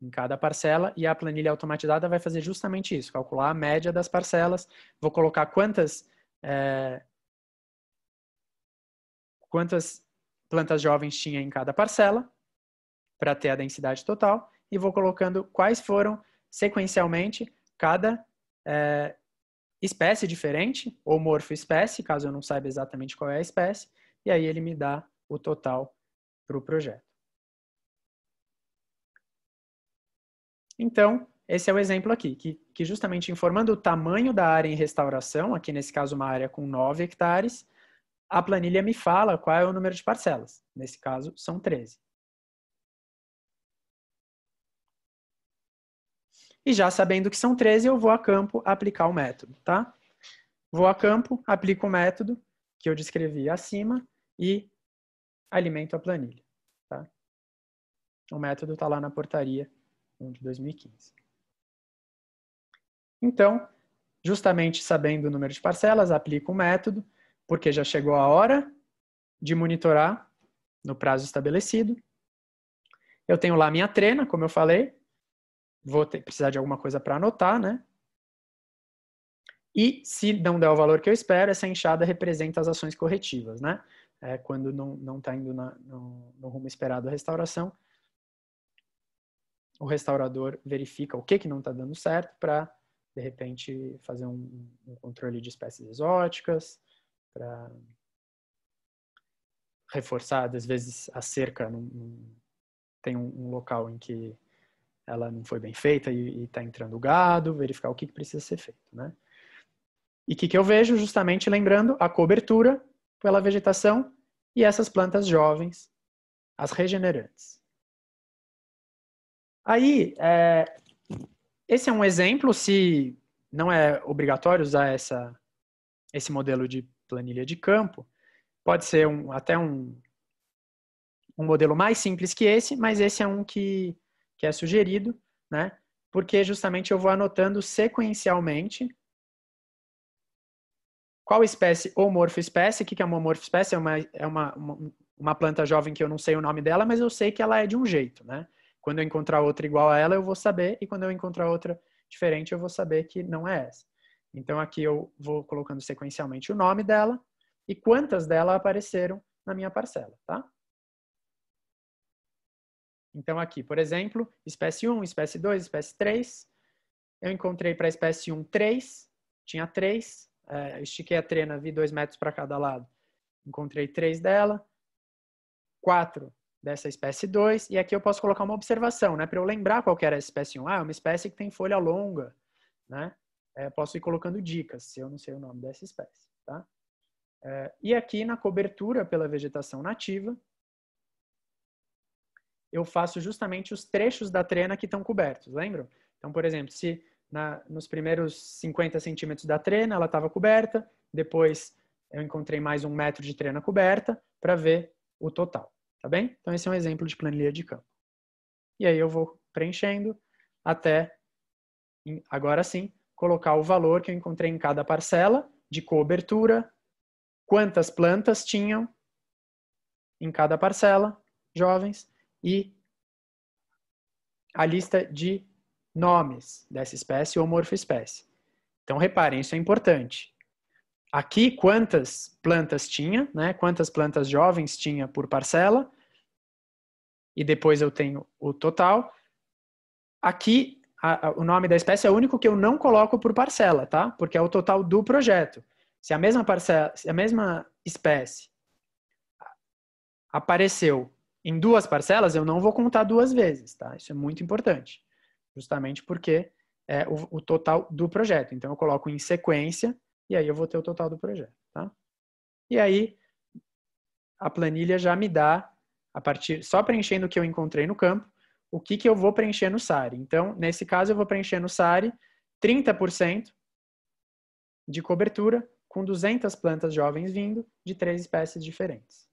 Em cada parcela, e a planilha automatizada vai fazer justamente isso: calcular a média das parcelas, vou colocar quantas. É, quantas plantas jovens tinha em cada parcela, para ter a densidade total, e vou colocando quais foram sequencialmente cada é, espécie diferente, ou morfoespécie, caso eu não saiba exatamente qual é a espécie, e aí ele me dá o total para o projeto. Então, esse é o exemplo aqui, que, que justamente informando o tamanho da área em restauração, aqui nesse caso uma área com 9 hectares, a planilha me fala qual é o número de parcelas. Nesse caso, são 13. E já sabendo que são 13, eu vou a campo aplicar o método, tá? Vou a campo, aplico o método que eu descrevi acima e alimento a planilha. Tá? O método está lá na portaria 1 de 2015. Então, justamente sabendo o número de parcelas, aplica o método, porque já chegou a hora de monitorar no prazo estabelecido. Eu tenho lá minha trena, como eu falei, vou ter, precisar de alguma coisa para anotar, né? E se não der o valor que eu espero, essa enxada representa as ações corretivas, né? é, quando não está indo na, no, no, rumo esperado a restauração. O restaurador verifica o que, que não está dando certo para, de repente, fazer um, um controle de espécies exóticas, para reforçar, às vezes, a cerca num, num, tem um, um, local em que ela não foi bem feita e está entrando gado, verificar o que, que precisa ser feito, né? E o que, que eu vejo, justamente lembrando, a cobertura pela vegetação e essas plantas jovens, as regenerantes. Aí, é, esse é um exemplo, se não é obrigatório usar essa, esse modelo de planilha de campo, pode ser um, até um, um modelo mais simples que esse, mas esse é um que, que é sugerido, né? Porque justamente eu vou anotando sequencialmente qual espécie ou morfoespécie? O que é uma morfoespécie? É, uma, é uma, uma, uma planta jovem que eu não sei o nome dela, mas eu sei que ela é de um jeito, né? Quando eu encontrar outra igual a ela, eu vou saber, e quando eu encontrar outra diferente, eu vou saber que não é essa. Então aqui eu vou colocando sequencialmente o nome dela e quantas dela apareceram na minha parcela, tá? Então aqui, por exemplo, espécie 1, espécie 2, espécie 3. Eu encontrei para a espécie 1 3, tinha 3. É, estiquei a trena, vi dois metros para cada lado. Encontrei três dela, quatro dessa espécie 2, e aqui eu posso colocar uma observação, né? Para eu lembrar qual era a espécie 1. Ah, é uma espécie que tem folha longa, né? É, posso ir colocando dicas, se eu não sei o nome dessa espécie, tá? É, e aqui na cobertura pela vegetação nativa, eu faço justamente os trechos da trena que estão cobertos, lembram? Então, por exemplo, se na, nos primeiros 50 centímetros da trena, ela estava coberta. Depois eu encontrei mais um metro de trena coberta para ver o total, tá bem? Então esse é um exemplo de planilha de campo. E aí eu vou preenchendo até, agora sim, colocar o valor que eu encontrei em cada parcela de cobertura, quantas plantas tinham em cada parcela, jovens, e a lista de nomes dessa espécie ou morfoespécie. Então, reparem, isso é importante. Aqui, quantas plantas tinha, né? quantas plantas jovens tinha por parcela, e depois eu tenho o total. Aqui, a, a, o nome da espécie é o único que eu não coloco por parcela, tá? Porque é o total do projeto. Se a mesma parcela, se a mesma espécie apareceu em duas parcelas, eu não vou contar duas vezes, tá? Isso é muito importante justamente porque é o, o, total do projeto. Então, eu coloco em sequência e aí eu vou ter o total do projeto, tá? E aí, a planilha já me dá, a partir só preenchendo o que eu encontrei no campo, o que, que eu vou preencher no SARI. Então, nesse caso, eu vou preencher no SARI 30% de cobertura com 200 plantas jovens vindo de três espécies diferentes.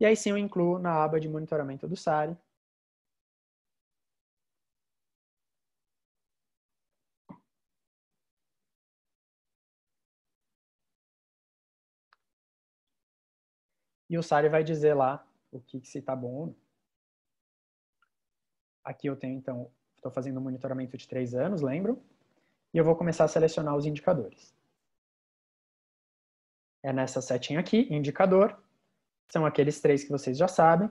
E aí sim eu incluo na aba de monitoramento do SARI E o SARI vai dizer lá o que, se está bom Aqui eu tenho, então, estou fazendo um monitoramento de três anos, lembro. E eu vou começar a selecionar os indicadores. É nessa setinha aqui, indicador. São aqueles três que vocês já sabem.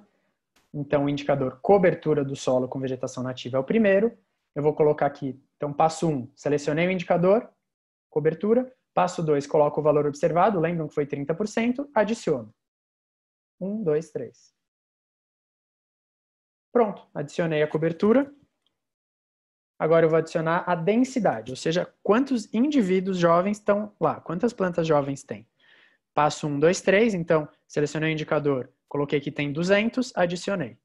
Então, o indicador cobertura do solo com vegetação nativa é o primeiro. Eu vou colocar aqui, então, passo 1, um, selecionei o indicador, cobertura. Passo 2, coloco o valor observado, lembram que foi 30%, adiciono. Um, dois, três. Pronto, adicionei a cobertura. Agora eu vou adicionar a densidade, ou seja, quantos indivíduos jovens estão lá, quantas plantas jovens tem. Passo 1, 2, 3, então selecionei o indicador, coloquei que tem 200, adicionei.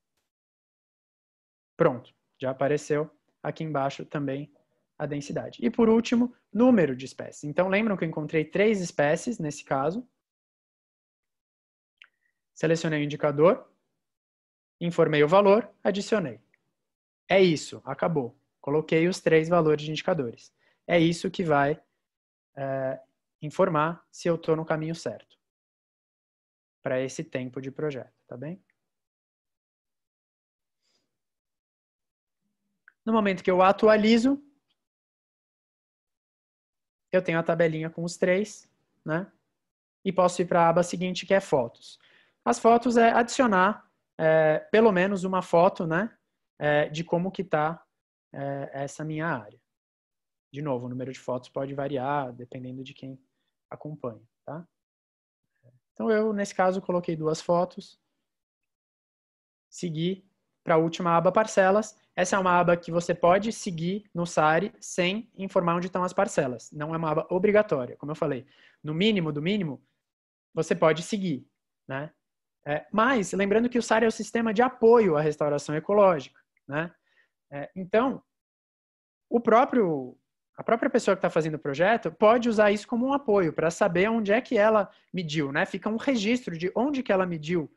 Pronto, já apareceu aqui embaixo também a densidade. E por último, número de espécies. Então lembram que eu encontrei três espécies nesse caso, Selecionei o indicador, informei o valor, adicionei. É isso, acabou. Coloquei os três valores de indicadores. É isso que vai é, informar se eu estou no caminho certo para esse tempo de projeto, tá bem? No momento que eu atualizo, eu tenho a tabelinha com os três, né? E posso ir para a aba seguinte, que é fotos. As fotos é adicionar é, pelo menos uma foto, né, é, de como que está é, essa minha área. De novo, o número de fotos pode variar dependendo de quem acompanha, tá? Então eu nesse caso coloquei duas fotos, segui para a última aba parcelas. Essa é uma aba que você pode seguir no SARI sem informar onde estão as parcelas. Não é uma aba obrigatória, como eu falei. No mínimo do mínimo, você pode seguir, né? É, mas, lembrando que o SAR é o sistema de apoio à restauração ecológica. Né? É, então, o próprio, a própria pessoa que está fazendo o projeto pode usar isso como um apoio para saber onde é que ela mediu. Né? Fica um registro de onde que ela mediu,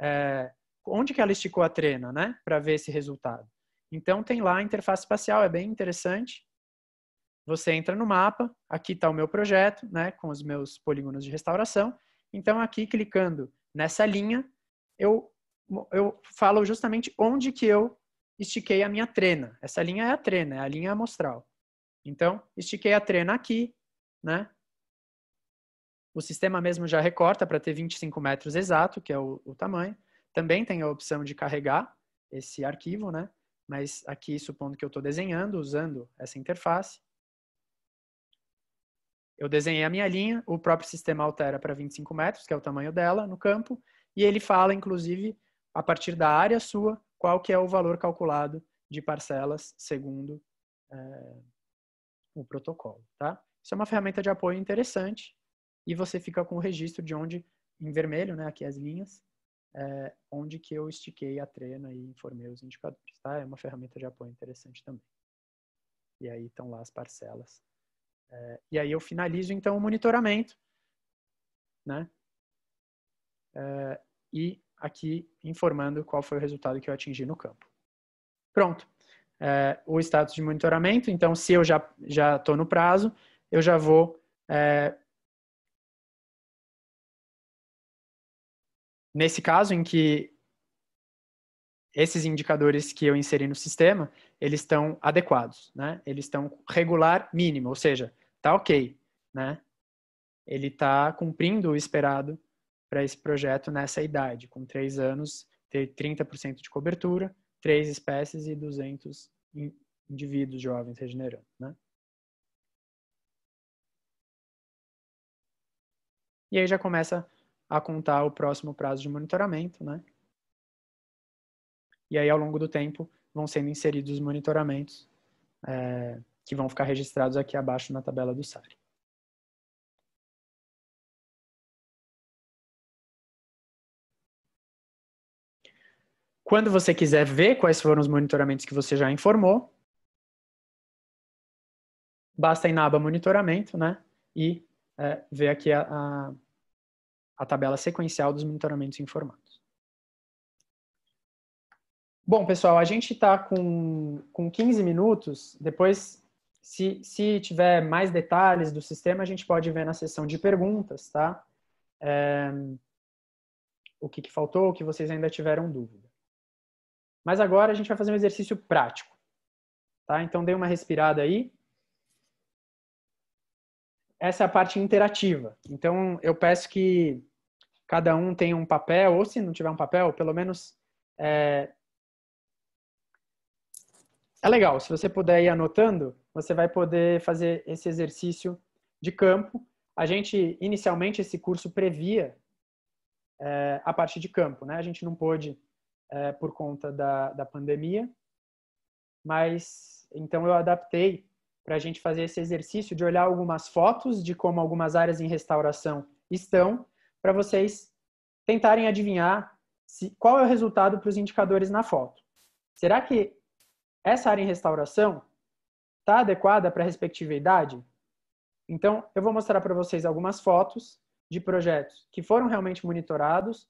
é, onde que ela esticou a trena né? para ver esse resultado. Então, tem lá a interface espacial, é bem interessante. Você entra no mapa, aqui está o meu projeto, né, com os meus polígonos de restauração. Então, aqui clicando Nessa linha, eu, eu falo justamente onde que eu estiquei a minha trena. Essa linha é a trena, é a linha amostral. Então, estiquei a trena aqui, né? O sistema mesmo já recorta para ter 25 metros exato, que é o, o, tamanho. Também tem a opção de carregar esse arquivo, né? Mas aqui, supondo que eu estou desenhando, usando essa interface. Eu desenhei a minha linha, o próprio sistema altera para 25 metros, que é o tamanho dela no campo, e ele fala, inclusive, a partir da área sua, qual que é o valor calculado de parcelas segundo é, o protocolo, tá? Isso é uma ferramenta de apoio interessante e você fica com o registro de onde, em vermelho, né, aqui as linhas, é, onde que eu estiquei a trena e informei os indicadores, tá? É uma ferramenta de apoio interessante também. E aí estão lá as parcelas é, e aí eu finalizo então o monitoramento, né? É, e aqui informando qual foi o resultado que eu atingi no campo. Pronto. É, o status de monitoramento, então se eu já já estou no prazo, eu já vou é, nesse caso em que esses indicadores que eu inseri no sistema, eles estão adequados, né? Eles estão regular mínimo, ou seja, tá ok, né? Ele está cumprindo o esperado para esse projeto nessa idade, com três anos, ter 30% de cobertura, três espécies e 200 indivíduos jovens regenerando, né? E aí já começa a contar o próximo prazo de monitoramento, né? E aí, ao longo do tempo, vão sendo inseridos os monitoramentos é, que vão ficar registrados aqui abaixo na tabela do SARI. Quando você quiser ver quais foram os monitoramentos que você já informou, basta ir na aba monitoramento, né? E é, ver aqui a, a, a tabela sequencial dos monitoramentos informados. Bom, pessoal, a gente está com, com 15 minutos. Depois, se, se tiver mais detalhes do sistema, a gente pode ver na sessão de perguntas, tá? É, o que, que faltou, o que vocês ainda tiveram dúvida. Mas agora a gente vai fazer um exercício prático, tá? Então, dê uma respirada aí. Essa é a parte interativa. Então, eu peço que cada um tenha um papel, ou se não tiver um papel, pelo menos... É, é legal, se você puder ir anotando, você vai poder fazer esse exercício de campo. A gente, inicialmente, esse curso previa é, a parte de campo, né? A gente não pôde é, por conta da, da pandemia, mas então eu adaptei para a gente fazer esse exercício de olhar algumas fotos de como algumas áreas em restauração estão, para vocês tentarem adivinhar se, qual é o resultado para os indicadores na foto. Será que essa área em restauração está adequada para a respectiva idade? Então, eu vou mostrar para vocês algumas fotos de projetos que foram realmente monitorados.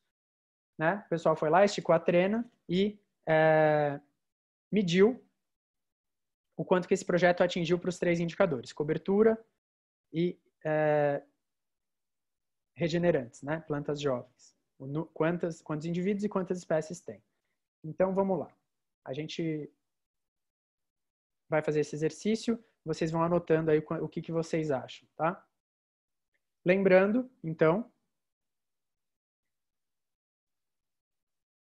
Né? O pessoal foi lá, esticou a trena e é, mediu o quanto que esse projeto atingiu para os três indicadores, cobertura e é, regenerantes, né? plantas jovens. Quantas, quantos indivíduos e quantas espécies tem. Então, vamos lá. A gente vai fazer esse exercício, vocês vão anotando aí o que, que vocês acham, tá? Lembrando, então,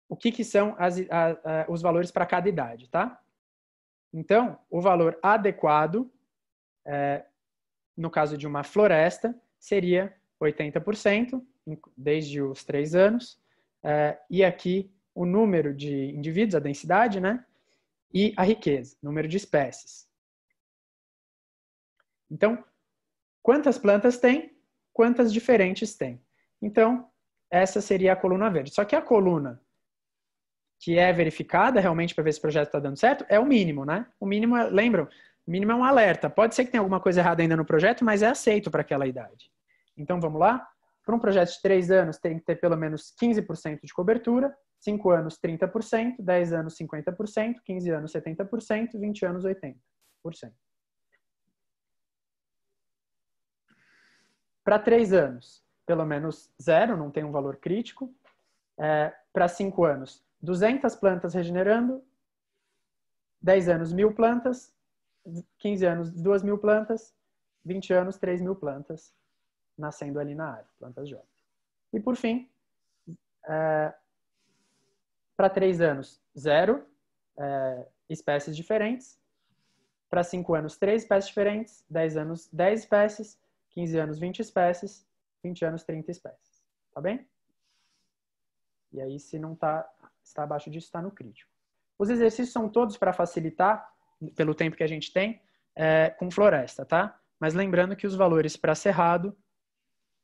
o que, que são as, a, a, os valores para cada idade, tá? Então, o valor adequado, é, no caso de uma floresta, seria 80%, desde os três anos. É, e aqui, o número de indivíduos, a densidade, né? e a riqueza, número de espécies. Então, quantas plantas tem, quantas diferentes tem. Então, essa seria a coluna verde. Só que a coluna que é verificada realmente para ver se o projeto está dando certo é o mínimo, né? O mínimo, é, lembram, o mínimo é um alerta. Pode ser que tenha alguma coisa errada ainda no projeto, mas é aceito para aquela idade. Então, vamos lá? Para um projeto de três anos, tem que ter pelo menos 15% de cobertura. 5 anos 30%, 10 anos 50%, 15 anos 70%, 20 anos 80%. Para 3 anos, pelo menos zero, não tem um valor crítico. É, Para 5 anos, 200 plantas regenerando, 10 anos, 1.000 plantas, 15 anos, 2.000 plantas, 20 anos, 3.000 plantas nascendo ali na área, plantas jovens. E por fim, é, para três anos, zero é, espécies diferentes. Para cinco anos, três espécies diferentes. Dez anos, dez espécies. Quinze anos, vinte espécies. Vinte anos, trinta espécies. Tá bem? E aí, se não tá, está abaixo disso, está no crítico. Os exercícios são todos para facilitar, pelo tempo que a gente tem, é, com floresta, tá? Mas lembrando que os valores para cerrado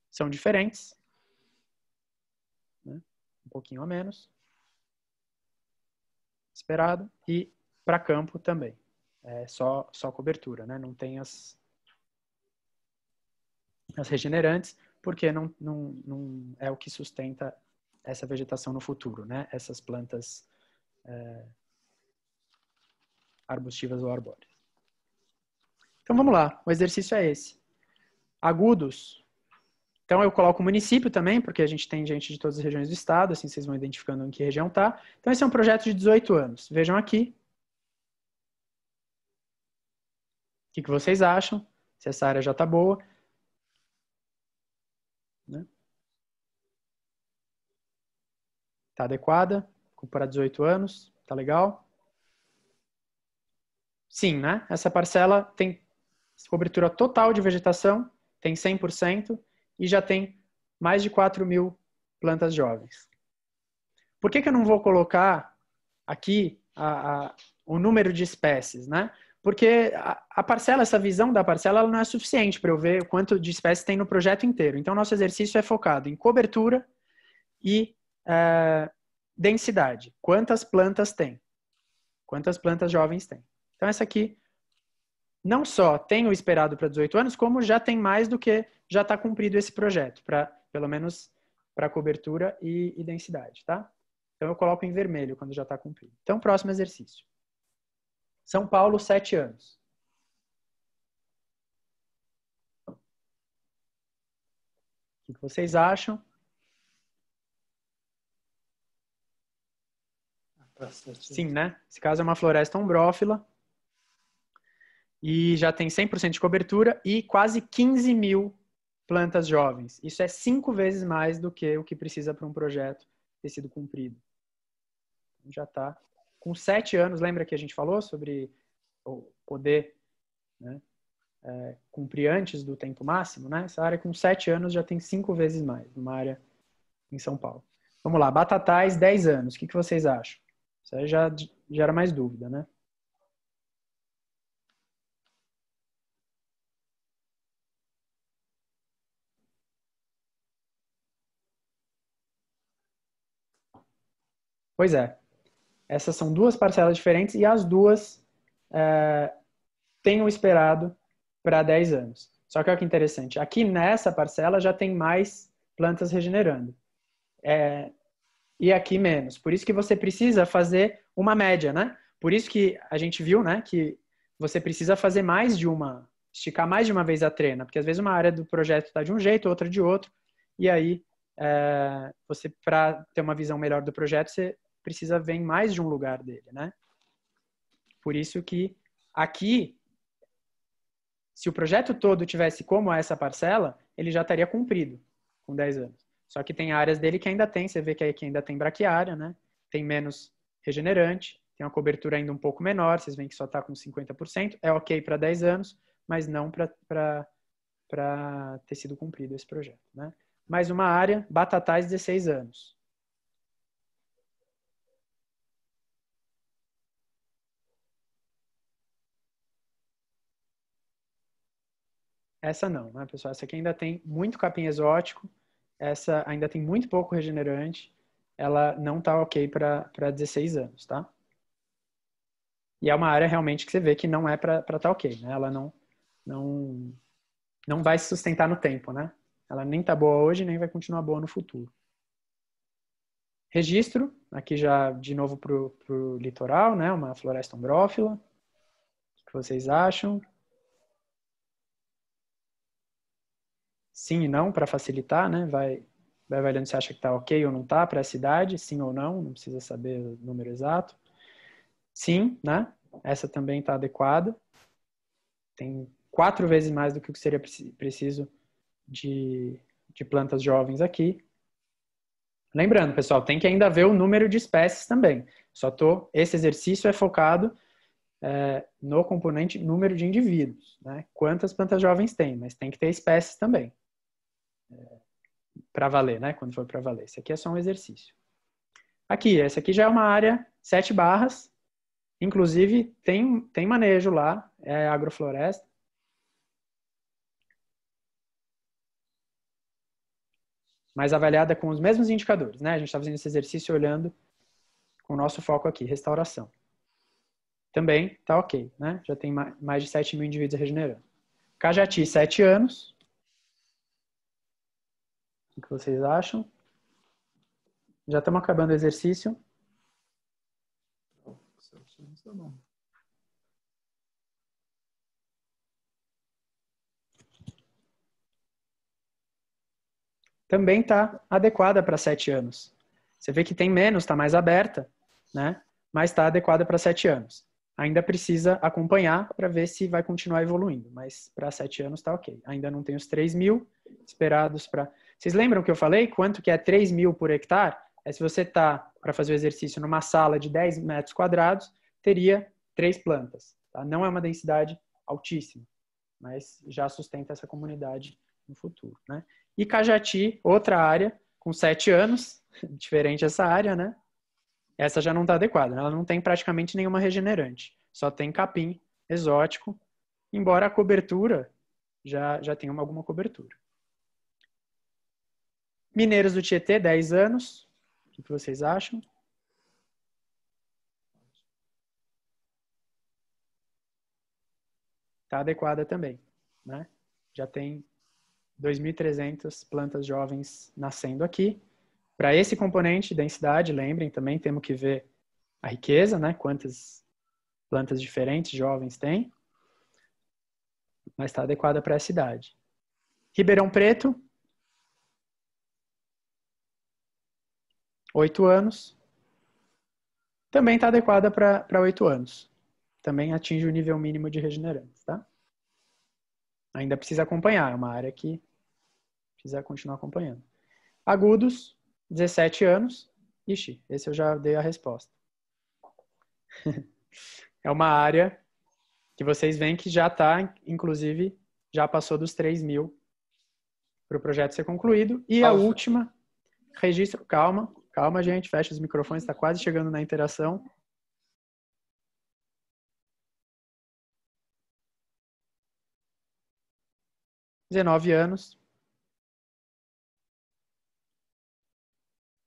são diferentes. Né? Um pouquinho a menos esperado e para campo também. É só, só cobertura, né? Não tem as, as regenerantes, porque não, não, não é o que sustenta essa vegetação no futuro, né? Essas plantas é, arbustivas ou arbóreas. Então vamos lá, o exercício é esse. Agudos então eu coloco o município também, porque a gente tem gente de todas as regiões do estado, assim vocês vão identificando em que região está. Então esse é um projeto de 18 anos. Vejam aqui. O que, que vocês acham? Se essa área já está boa. Né? Está adequada? Para 18 anos? está legal? Sim, né? Essa parcela tem cobertura total de vegetação, tem 100% e já tem mais de 4 mil plantas jovens. Por que, que eu não vou colocar aqui a, a, o número de espécies, né? Porque a, a parcela, essa visão da parcela, não é suficiente para eu ver quanto de espécies tem no projeto inteiro. Então, nosso exercício é focado em cobertura e é, densidade. Quantas plantas tem? Quantas plantas jovens tem? Então, essa aqui não só tem o esperado para 18 anos, como já tem mais do que já está cumprido esse projeto, para pelo menos para cobertura e, e densidade, tá? Então eu coloco em vermelho quando já está cumprido. Então, próximo exercício. São Paulo, 7 anos. O que vocês acham? Ah, tá Sim, né? Esse caso é uma floresta ombrófila e já tem 100% de cobertura e quase 15 mil plantas jovens. Isso é cinco vezes mais do que o que precisa para um projeto ter sido cumprido. Então, já está com sete anos. Lembra que a gente falou sobre poder né, é, cumprir antes do tempo máximo? Né? Essa área com sete anos já tem cinco vezes mais, uma área em São Paulo. Vamos lá, Batatais, 10 anos. O que, que vocês acham? Isso aí já gera mais dúvida, né? Pois é. Essas são duas parcelas diferentes e as duas é, têm o esperado para 10 anos. Só que olha que interessante. Aqui nessa parcela já tem mais plantas regenerando. É, e aqui menos. Por isso que você precisa fazer uma média, né? Por isso que a gente viu, né, que você precisa fazer mais de uma, esticar mais de uma vez a trena, porque às vezes uma área do projeto está de um jeito, outra de outro, e aí é, você para ter uma visão melhor do projeto, você precisa ver em mais de um lugar dele, né? Por isso que aqui, se o projeto todo tivesse como essa parcela, ele já estaria cumprido com 10 anos. Só que tem áreas dele que ainda tem, você vê que aqui ainda tem braquiária, né? Tem menos regenerante, tem uma cobertura ainda um pouco menor, vocês veem que só está com 50%, é ok para 10 anos, mas não para ter sido cumprido esse projeto, né? Mais uma área, batatais, 16 anos. Essa não, né, pessoal? Essa aqui ainda tem muito capim exótico, essa ainda tem muito pouco regenerante, ela não está ok para 16 anos, tá? E é uma área realmente que você vê que não é para estar tá ok, né? Ela não, não, não vai se sustentar no tempo, né? Ela nem está boa hoje, nem vai continuar boa no futuro. Registro, aqui já de novo para o litoral, né? Uma floresta ombrófila. O que vocês acham? sim e não para facilitar, né? Vai, vai avaliando se acha que está ok ou não está para a cidade, sim ou não, não precisa saber o número exato. Sim, né? Essa também está adequada. Tem quatro vezes mais do que seria preciso de, de plantas jovens aqui. Lembrando, pessoal, tem que ainda ver o número de espécies também. Só tô, esse exercício é focado é, no componente número de indivíduos, né? Quantas plantas jovens tem, mas tem que ter espécies também para valer, né? Quando for para valer. Isso aqui é só um exercício. Aqui, essa aqui já é uma área sete barras. Inclusive, tem, tem manejo lá, é agrofloresta. Mas avaliada com os mesmos indicadores, né? A gente está fazendo esse exercício olhando com o nosso foco aqui, restauração. Também tá ok, né? Já tem mais de 7 mil indivíduos regenerando. Cajati, 7 anos. O que vocês acham? Já estamos acabando o exercício. Também está adequada para sete anos. Você vê que tem menos, está mais aberta, né? mas está adequada para sete anos. Ainda precisa acompanhar para ver se vai continuar evoluindo, mas para sete anos está ok. Ainda não tem os 3 mil esperados para. Vocês lembram que eu falei quanto que é 3 mil por hectare? É se você está, para fazer o exercício, numa sala de 10 metros quadrados, teria três plantas. Tá? Não é uma densidade altíssima, mas já sustenta essa comunidade no futuro. Né? E Cajati, outra área, com 7 anos, diferente essa área, né? Essa já não está adequada, né? ela não tem praticamente nenhuma regenerante, só tem capim exótico, embora a cobertura já, já tenha uma, alguma cobertura. Mineiros do Tietê, 10 anos. O que vocês acham? Está adequada também, né? Já tem 2.300 plantas jovens nascendo aqui. Para esse componente, densidade, lembrem também, temos que ver a riqueza, né? Quantas plantas diferentes jovens tem. Mas está adequada para essa idade. Ribeirão Preto, 8 anos, também está adequada para 8 anos. Também atinge o nível mínimo de regenerantes, tá? Ainda precisa acompanhar, é uma área que precisa continuar acompanhando. Agudos, 17 anos. Ixi, esse eu já dei a resposta. é uma área que vocês veem que já está, inclusive, já passou dos 3 mil para o projeto ser concluído. E Pausa. a última, registro, calma, Calma, gente, fecha os microfones, está quase chegando na interação. Dezenove anos.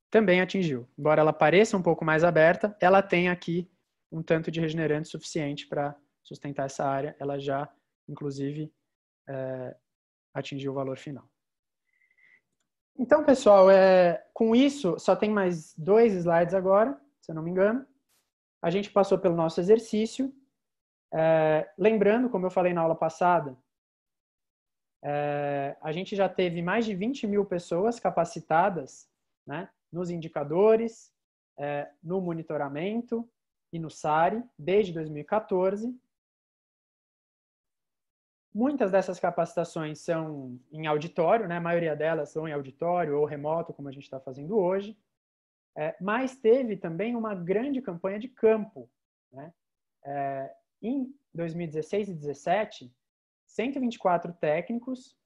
Também atingiu. Embora ela pareça um pouco mais aberta, ela tem aqui um tanto de regenerante suficiente para sustentar essa área. Ela já, inclusive, é, atingiu o valor final. Então, pessoal, é, com isso, só tem mais dois slides agora, se eu não me engano. A gente passou pelo nosso exercício. É, lembrando, como eu falei na aula passada, é, a gente já teve mais de 20 mil pessoas capacitadas né, nos indicadores, é, no monitoramento e no SARI desde 2014. Muitas dessas capacitações são em auditório, né? a maioria delas são em auditório ou remoto, como a gente está fazendo hoje. É, mas teve também uma grande campanha de campo. Né? É, em 2016 e 2017, 124 técnicos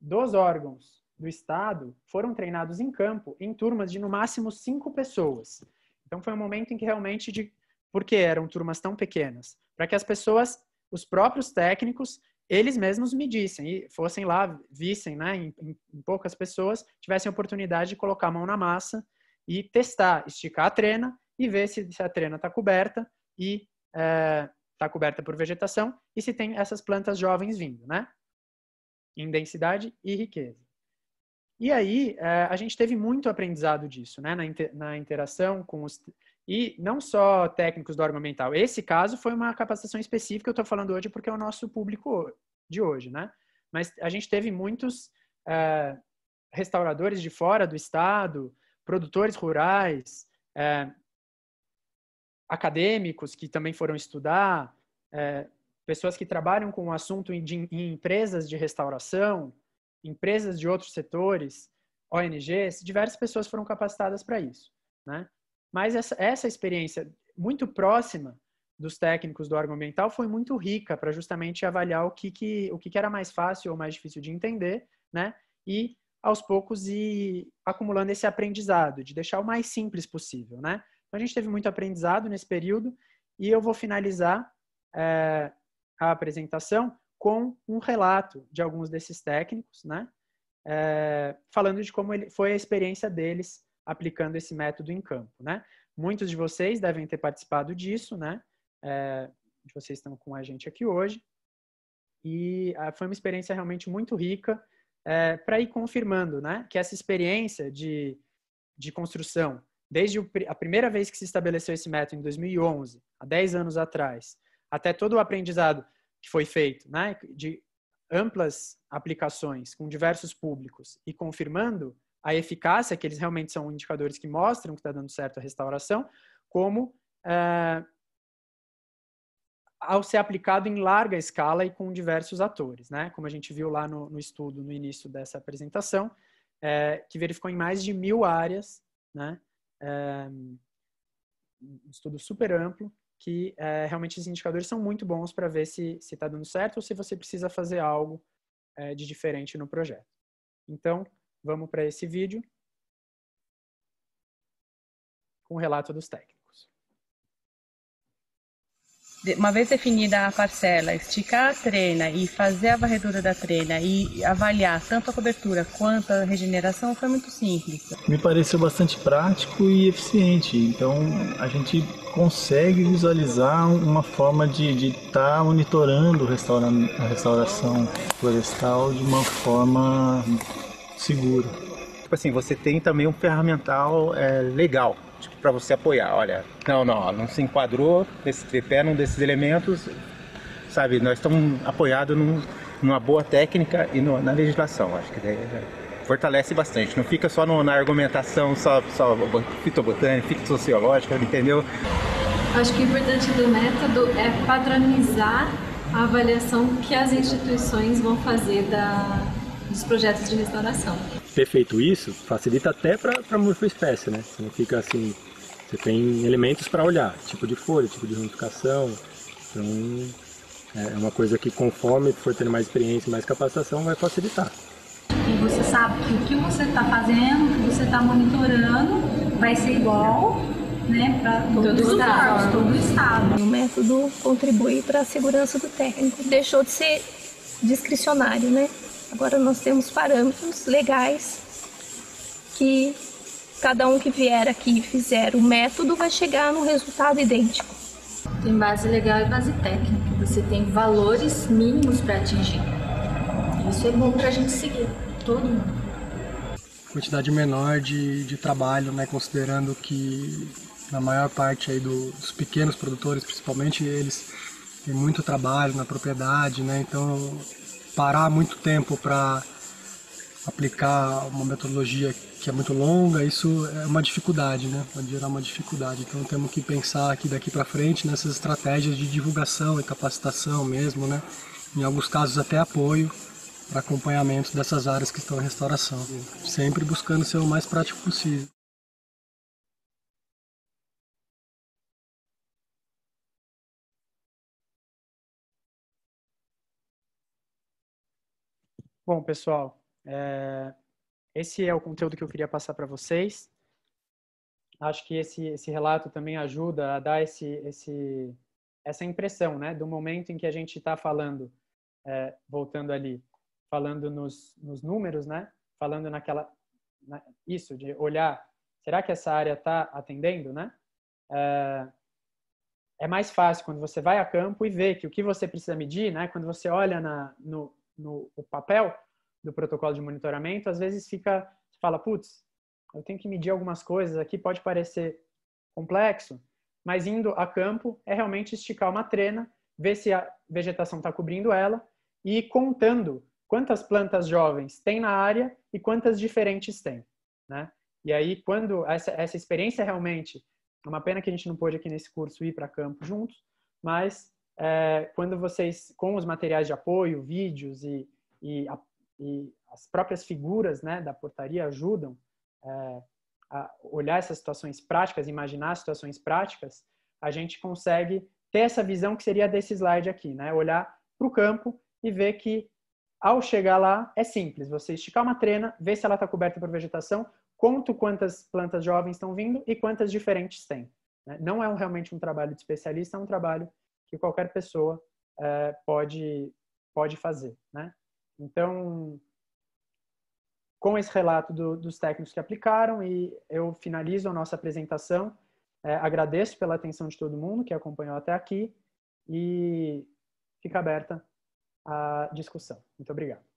dos órgãos do Estado foram treinados em campo, em turmas de no máximo cinco pessoas. Então foi um momento em que realmente, de, porque eram turmas tão pequenas, para que as pessoas, os próprios técnicos, eles mesmos me e fossem lá, vissem, né, em, em poucas pessoas, tivessem a oportunidade de colocar a mão na massa e testar, esticar a trena e ver se, se a trena está coberta e está eh, é, coberta por vegetação e se tem essas plantas jovens vindo, né? Em densidade e riqueza. E aí, é, a gente teve muito aprendizado disso, né? Na, inter, na interação com os e não só técnicos do armamental. Esse caso foi uma capacitação específica que eu estou falando hoje porque é o nosso público de hoje, né? Mas a gente teve muitos eh, restauradores de fora do estado, produtores rurais, eh, acadêmicos que também foram estudar, eh, pessoas que trabalham com o assunto em, em empresas de restauração, empresas de outros setores, ONGs, diversas pessoas foram capacitadas para isso, né? Mas essa, essa experiência muito próxima dos técnicos do órgão ambiental foi muito rica para justamente avaliar o que, que, o que, que era mais fácil ou mais difícil de entender, né? E aos poucos e acumulando esse aprendizado, de deixar o mais simples possível, né? Então a gente teve muito aprendizado nesse período e eu vou finalizar é, a apresentação com um relato de alguns desses técnicos, né? É, falando de como ele, foi a experiência deles aplicando esse método em campo, né? Muitos de vocês devem ter participado disso, né? É, vocês estão com a gente aqui hoje. E ah, foi uma experiência realmente muito rica é, para ir confirmando, né? Que essa experiência de, de construção, desde o, a primeira vez que se estabeleceu esse método, em 2011, há 10 anos atrás, até todo o aprendizado que foi feito, né? De amplas aplicações com diversos públicos e confirmando a eficácia, que eles realmente são indicadores que mostram que está dando certo a restauração, como eh, ao ser aplicado em larga escala e com diversos atores, né? Como a gente viu lá no, no estudo no início dessa apresentação, eh, que verificou em mais de mil áreas, né? Eh, um estudo super amplo que realmente os indicadores são muito bons para ver se está dando certo ou se você precisa fazer algo de diferente no projeto. Então, Vamos para esse vídeo com o relato dos técnicos. Uma vez definida a parcela, esticar a trena e fazer a varredura da trena e avaliar tanto a cobertura quanto a regeneração foi muito simples. Me pareceu bastante prático e eficiente, então a gente consegue visualizar uma forma de estar tá monitorando a restauração florestal de uma forma seguro. Tipo assim, você tem também um ferramental é, legal tipo, para você apoiar. Olha, não, não, não se enquadrou nesse tripé, num desses elementos, sabe? Nós estamos apoiados num, numa boa técnica e no, na legislação. Acho que daí fortalece bastante. Não fica só no, na argumentação só, só fitobotânica, fitossociológica, entendeu? Acho que o importante do método é padronizar a avaliação que as instituições vão fazer da, dos projetos de restauração. Ter feito isso facilita até para a espécie, né? Você não fica assim, você tem elementos para olhar, tipo de folha, tipo de ramificação, então é, é uma coisa que conforme for tendo mais experiência, mais capacitação, vai facilitar. E você sabe que o que você está fazendo, o que você está monitorando, vai ser igual né, para todo, todo o estado. O método contribui para a segurança do técnico, deixou de ser discricionário, né? Agora nós temos parâmetros legais que cada um que vier aqui e fizer o método vai chegar no resultado idêntico. Tem base legal e base técnica. Você tem valores mínimos para atingir. Isso é bom para a gente seguir, todo mundo. Quantidade menor de, de trabalho, né, considerando que na maior parte aí do, dos pequenos produtores, principalmente eles, tem muito trabalho na propriedade, né, então parar muito tempo para aplicar uma metodologia que é muito longa, isso é uma dificuldade, né? Pode gerar uma dificuldade. Então temos que pensar aqui daqui para frente nessas estratégias de divulgação e capacitação mesmo, né? Em alguns casos até apoio para acompanhamento dessas áreas que estão em restauração, sempre buscando ser o mais prático possível. Bom, pessoal, é... esse é o conteúdo que eu queria passar para vocês. Acho que esse, esse relato também ajuda a dar esse, esse, essa impressão, né, do momento em que a gente está falando, é, voltando ali, falando nos, nos números, né, falando naquela na, isso de olhar, será que essa área está atendendo, né? É, é mais fácil quando você vai a campo e vê que o que você precisa medir, né? Quando você olha na, no, no o papel do protocolo de monitoramento, às vezes fica, você fala, putz, eu tenho que medir algumas coisas aqui, pode parecer complexo, mas indo a campo é realmente esticar uma trena, ver se a vegetação está cobrindo ela e contando quantas plantas jovens tem na área e quantas diferentes tem, né? E aí, quando essa, essa experiência realmente, é uma pena que a gente não pôde aqui nesse curso ir para campo juntos, mas é, quando vocês, com os materiais de apoio, vídeos e, e, a, e as próprias figuras né, da portaria ajudam é, a olhar essas situações práticas, imaginar situações práticas, a gente consegue ter essa visão que seria desse slide aqui, né? Olhar para o campo e ver que ao chegar lá é simples, você esticar uma trena, ver se ela está coberta por vegetação, conto quantas plantas jovens estão vindo e quantas diferentes tem. Né? Não é um, realmente um trabalho de especialista, é um trabalho que qualquer pessoa é, pode, pode fazer. Né? Então, com esse relato do, dos técnicos que aplicaram, e eu finalizo a nossa apresentação. É, agradeço pela atenção de todo mundo que acompanhou até aqui e fica aberta a discussão. Muito obrigado.